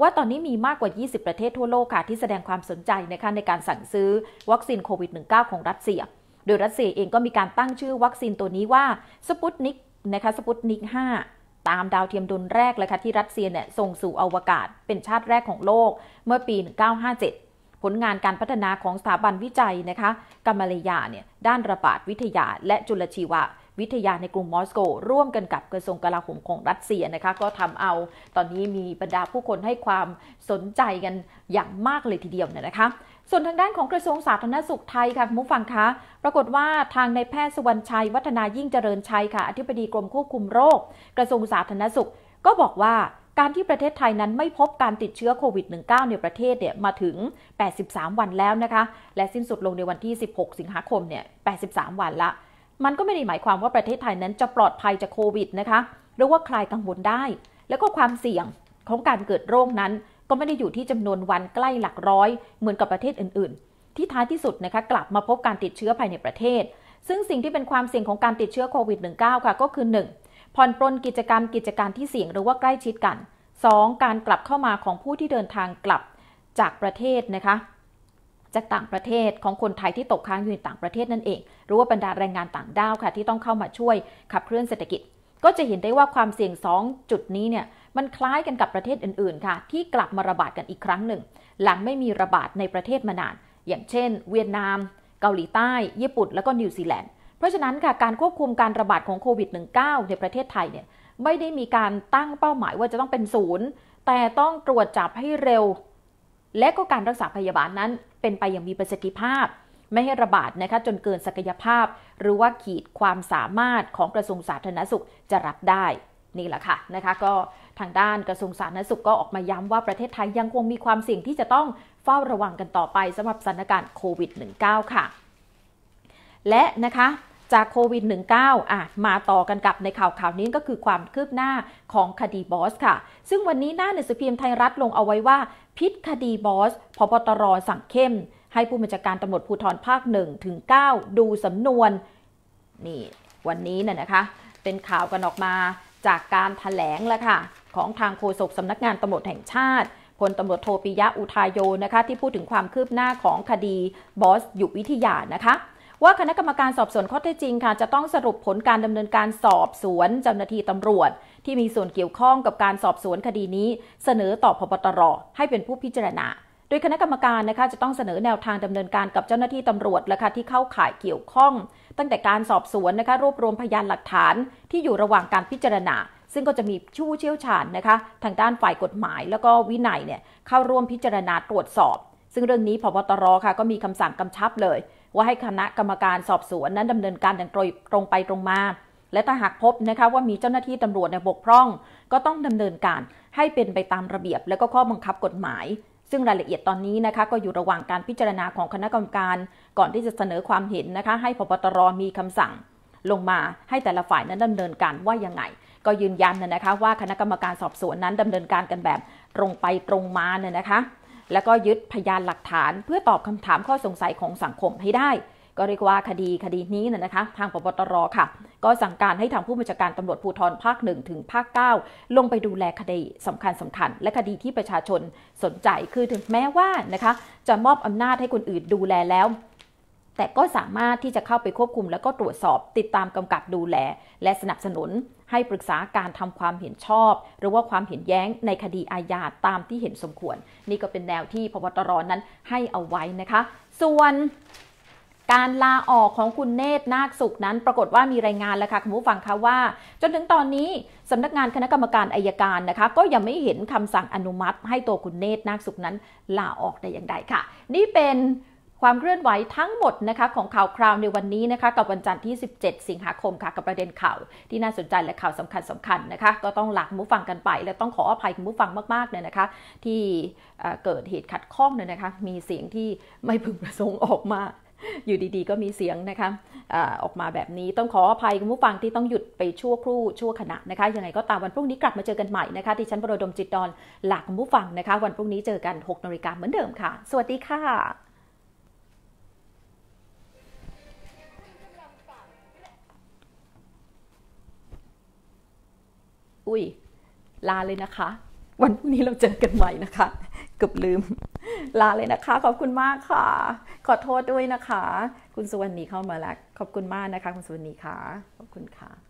ว่าตอนนี้มีมากกว่า 20 ประเทศทั่วโลกค่ะที่แสดงความสนใจนะคะในการสั่งซื้อวัคซีนโควิด -19 ของรัสเซีย โดยรัสเซียเองก็มีการตั้งชื่อวัคซีนตัวนี้ว่าสปุตนิกนะคะสปุตนิก 5 ตามดาวเทียมดุลแรกเลยค่ะที่รัสเซียเนี่ยส่งสู่อวกาศเป็นชาติแรกของโลก เมื่อปี 1957 ผลงานการพัฒนาของสถาบันวิจัยนะคะกัมมาเลยาเนี่ยด้านระบาดวิทยาและจุลชีวะวิทยาในกรุงมอสโกร่วมกันกับกระทรวงกลาโหมของรัสเซียนะคะก็ทำเอาตอนนี้มีบรรดาผู้คนให้ความสนใจกันอย่างมากเลยทีเดียวนะคะส่วนทางด้านของกระทรวงสาธารณสุขไทยค่ะคุณผู้ฟังคะ ปรากฏว่าทางในแพทย์สุวรรณชัย วัฒนายิ่งเจริญชัยค่ะอธิบดีกรมควบคุมโรค กระทรวงสาธารณสุข ก็บอกว่าการที่ประเทศไทยนั้นไม่พบการติดเชื้อโควิด -19 ในประเทศเนี่ยมาถึง 83 วันแล้วนะคะและสิ้นสุดลงในวันที่ 16 สิงหาคมเนี่ย83 วันละมันก็ไม่ได้หมายความว่าประเทศไทยนั้นจะปลอดภัยจากโควิดนะคะ หรือว่าคลายกังวลได้ แล้วก็ความเสี่ยงของการเกิดโรคนั้น ก็ไม่ได้อยู่ที่จำนวนวันใกล้หลักร้อย เหมือนกับประเทศอื่นๆ ที่ท้ายที่สุดนะคะ กลับมาพบการติดเชื้อภายในประเทศ ซึ่งสิ่งที่เป็นความเสี่ยงของการติดเชื้อโควิด -19 ค่ะก็คือ 1. ผ่อนปลนกิจกรรมกิจการที่เสี่ยงหรือว่าใกล้ชิดกัน 2. การกลับเข้ามาของผู้ที่เดินทางกลับจากประเทศนะคะจากต่างประเทศของคนไทยที่ตกค้างอยู่ในต่างประเทศนั่นเอง หรือว่าบรรดาแรงงานต่างด้าวค่ะที่ต้องเข้ามาช่วยขับเคลื่อนเศรษฐกิจ ก็จะเห็นได้ว่าความเสี่ยง 2 จุดนี้เนี่ย มันคล้ายกันกับประเทศอื่นๆ ค่ะ ที่กลับมาระบาดกันอีกครั้งหนึ่ง หลังไม่มีระบาดในประเทศมานาน อย่างเช่นเวียดนาม เกาหลีใต้ ญี่ปุ่น แล้วก็นิวซีแลนด์ เพราะฉะนั้นค่ะการควบคุมการระบาดของโควิด -19 ในประเทศไทยเนี่ย ไม่ได้มีการตั้งเป้าหมาย ว่าจะต้องเป็นศูนย์ แต่ต้องตรวจจับให้เร็ว และก็การรักษาพยาบาลนั้นเป็นไปอย่างมีประสิทธิภาพ ไม่ให้ระบาดนะคะจนเกินศักยภาพ หรือว่าขีดความสามารถของกระทรวงสาธารณสุขจะรับได้ นี่แหละค่ะนะคะ ก็ทางด้านกระทรวงสาธารณสุขก็ออกมาย้ำว่าประเทศไทยยังคงมีความเสี่ยงที่จะต้องเฝ้าระวังกันต่อไปสำหรับสถานการณ์โควิด -19 ค่ะ และนะคะจากโควิด -19 อ่ะมาต่อกันกับในข่าวข่าวนี้ก็คือความคืบหน้าของคดีบอสค่ะ ซึ่งวันนี้หน้าหนังสือพิมพ์ไทยรัฐลงเอาไว้ว่า พิษคดีบอสพบตรสั่งเข้ม ให้ผู้บัญชาการตำรวจภูธรภาค1ถึง9ดูสำนวนนี่วันนี้น่ะนะคะ เป็นข่าวกันออกมาจากการถแถลงแล้วค่ะ ของทางโฆษกสำนักงานตำรวจแห่งชาติพลตำรวจโทปิยะอุทายโยนะคะ ที่พูดถึงความคืบหน้าของคดีบอสอยู่วิทยานะคะว่าคณะกรรมการสอบสวนข้อเท็จจริงค่ะจะต้องสรุปผลการดำเนินการสอบสวนเจ้าหน้าที่ตำรวจ ที่มีส่วนเกี่ยวข้องกับการสอบสวนคดีนี้ เสนอต่อพบตรให้เป็นผู้พิจารณา โดยคณะกรรมการนะคะจะต้องเสนอแนวทางดำเนินการกับเจ้าหน้าที่ตำรวจและค่ะที่เข้าข่ายเกี่ยวข้อง ตั้งแต่การสอบสวน นะคะรวบรวมพยานหลักฐาน ที่อยู่ระหว่างการพิจารณาซึ่งก็จะมีผู้เชี่ยวชาญนะคะทางด้านฝ่ายกฎหมาย แล้วก็วินัยเนี่ยเข้าร่วมพิจารณาตรวจสอบ ซึ่งเรื่องนี้พบตรค่ะก็มีคำสั่งกำชับเลยว่าให้คณะกรรมการสอบสวนนั้นดำเนินการอย่างตรงไปตรงมา และถ้าหากพบนะคะว่ามีเจ้าหน้าที่ตำรวจในบกพร่อง ก็ต้องดำเนินการให้เป็นไปตามระเบียบและก็ข้อบังคับกฎหมาย ซึ่งรายละเอียดตอนนี้นะคะก็อยู่ระหว่างการพิจารณาของคณะกรรมการก่อนที่จะเสนอความเห็นนะคะ ให้พบตรมีคำสั่ง ลงมาให้แต่ละฝ่ายนั้นดำเนินการว่ายังไง ก็ยืนยันนะคะ ว่าคณะกรรมการสอบสวนนั้น ดำเนินการกันแบบตรงไปตรงมาเนี่ยนะคะแล้วก็ยึดพยานหลักฐานเพื่อตอบคำถามข้อสงสัยของสังคมให้ได้ ก็เรียกว่าคดีคดีนี้นะคะ ทางปปตรค่ะ ก็สั่งการให้ทางผู้บัญชาการตำรวจภูธรภาคหนึ่งถึงภาค 9 ลงไปดูแลคดีสำคัญสำคัญ และคดีที่ประชาชนสนใจคือถึงแม้ว่านะคะจะมอบอำนาจให้คนอื่นดูแลแล้ว แต่ก็สามารถที่จะเข้าไปควบคุมแล้วก็ตรวจสอบติดตามกำกับดูแล และสนับสนุนให้ปรึกษาการทำความเห็นชอบ หรือว่าความเห็นแย้งในคดีอาญาตามที่เห็นสมควร นี่ก็เป็นแนวที่พบตรนั้นให้เอาไว้นะคะ ส่วน การลาออกของคุณเนตรนาคสุขนั้น ปรากฏว่ามีรายงานแล้วค่ะคุณผู้ฟังคะว่า จนถึงตอนนี้สำนักงานคณะกรรมการอายการนะคะ ก็ยังไม่เห็นคำสั่งอนุมัติให้ตัวคุณเนตรนาคสุขนั้น ลาออกแต่อย่างใดค่ะ นี่เป็นความเคลื่อนไหวทั้งหมดนะคะของข่าวคราวในวันนี้นะคะกับวันจันทร์ที่ 17 สิงหาคมค่ะ กับประเด็นข่าว ที่น่าสนใจและข่าวสำคัญสำคัญนะคะ ก็ต้องหลักมุฟังกันไป และต้องขออภัยคุณผู้ฟังมากๆเลยนะคะ ที่เกิดเหตุขัดข้องเลยนะคะ มีเสียงที่ไม่พึงประสงค์ออกมา อยู่ดีๆก็มีเสียงนะคะออกมาแบบนี้ต้องขออภัยคุณผู้ฟังที่ต้องหยุดไปชั่วครู่ชั่วขณะนะคะยังไงก็ตามวันพรุ่งนี้กลับมาเจอกันใหม่นะคะดิฉันบรดมจิตดอนหลักคุณผู้ฟังนะคะ วันพรุ่งนี้เจอกัน6นาฬิกาเหมือนเดิมค่ะ สวัสดีค่ะอุ้ยลาเลยนะคะ วันพรุ่งนี้เราเจอกันใหม่นะคะเกือบลืม ลาเลยนะคะ ขอบคุณมากค่ะ ขอโทษด้วยนะคะ คุณสุวรรณีเข้ามาแล้วขอบคุณมากนะคะ คุณสุวรรณีค่ะ ขอบคุณค่ะ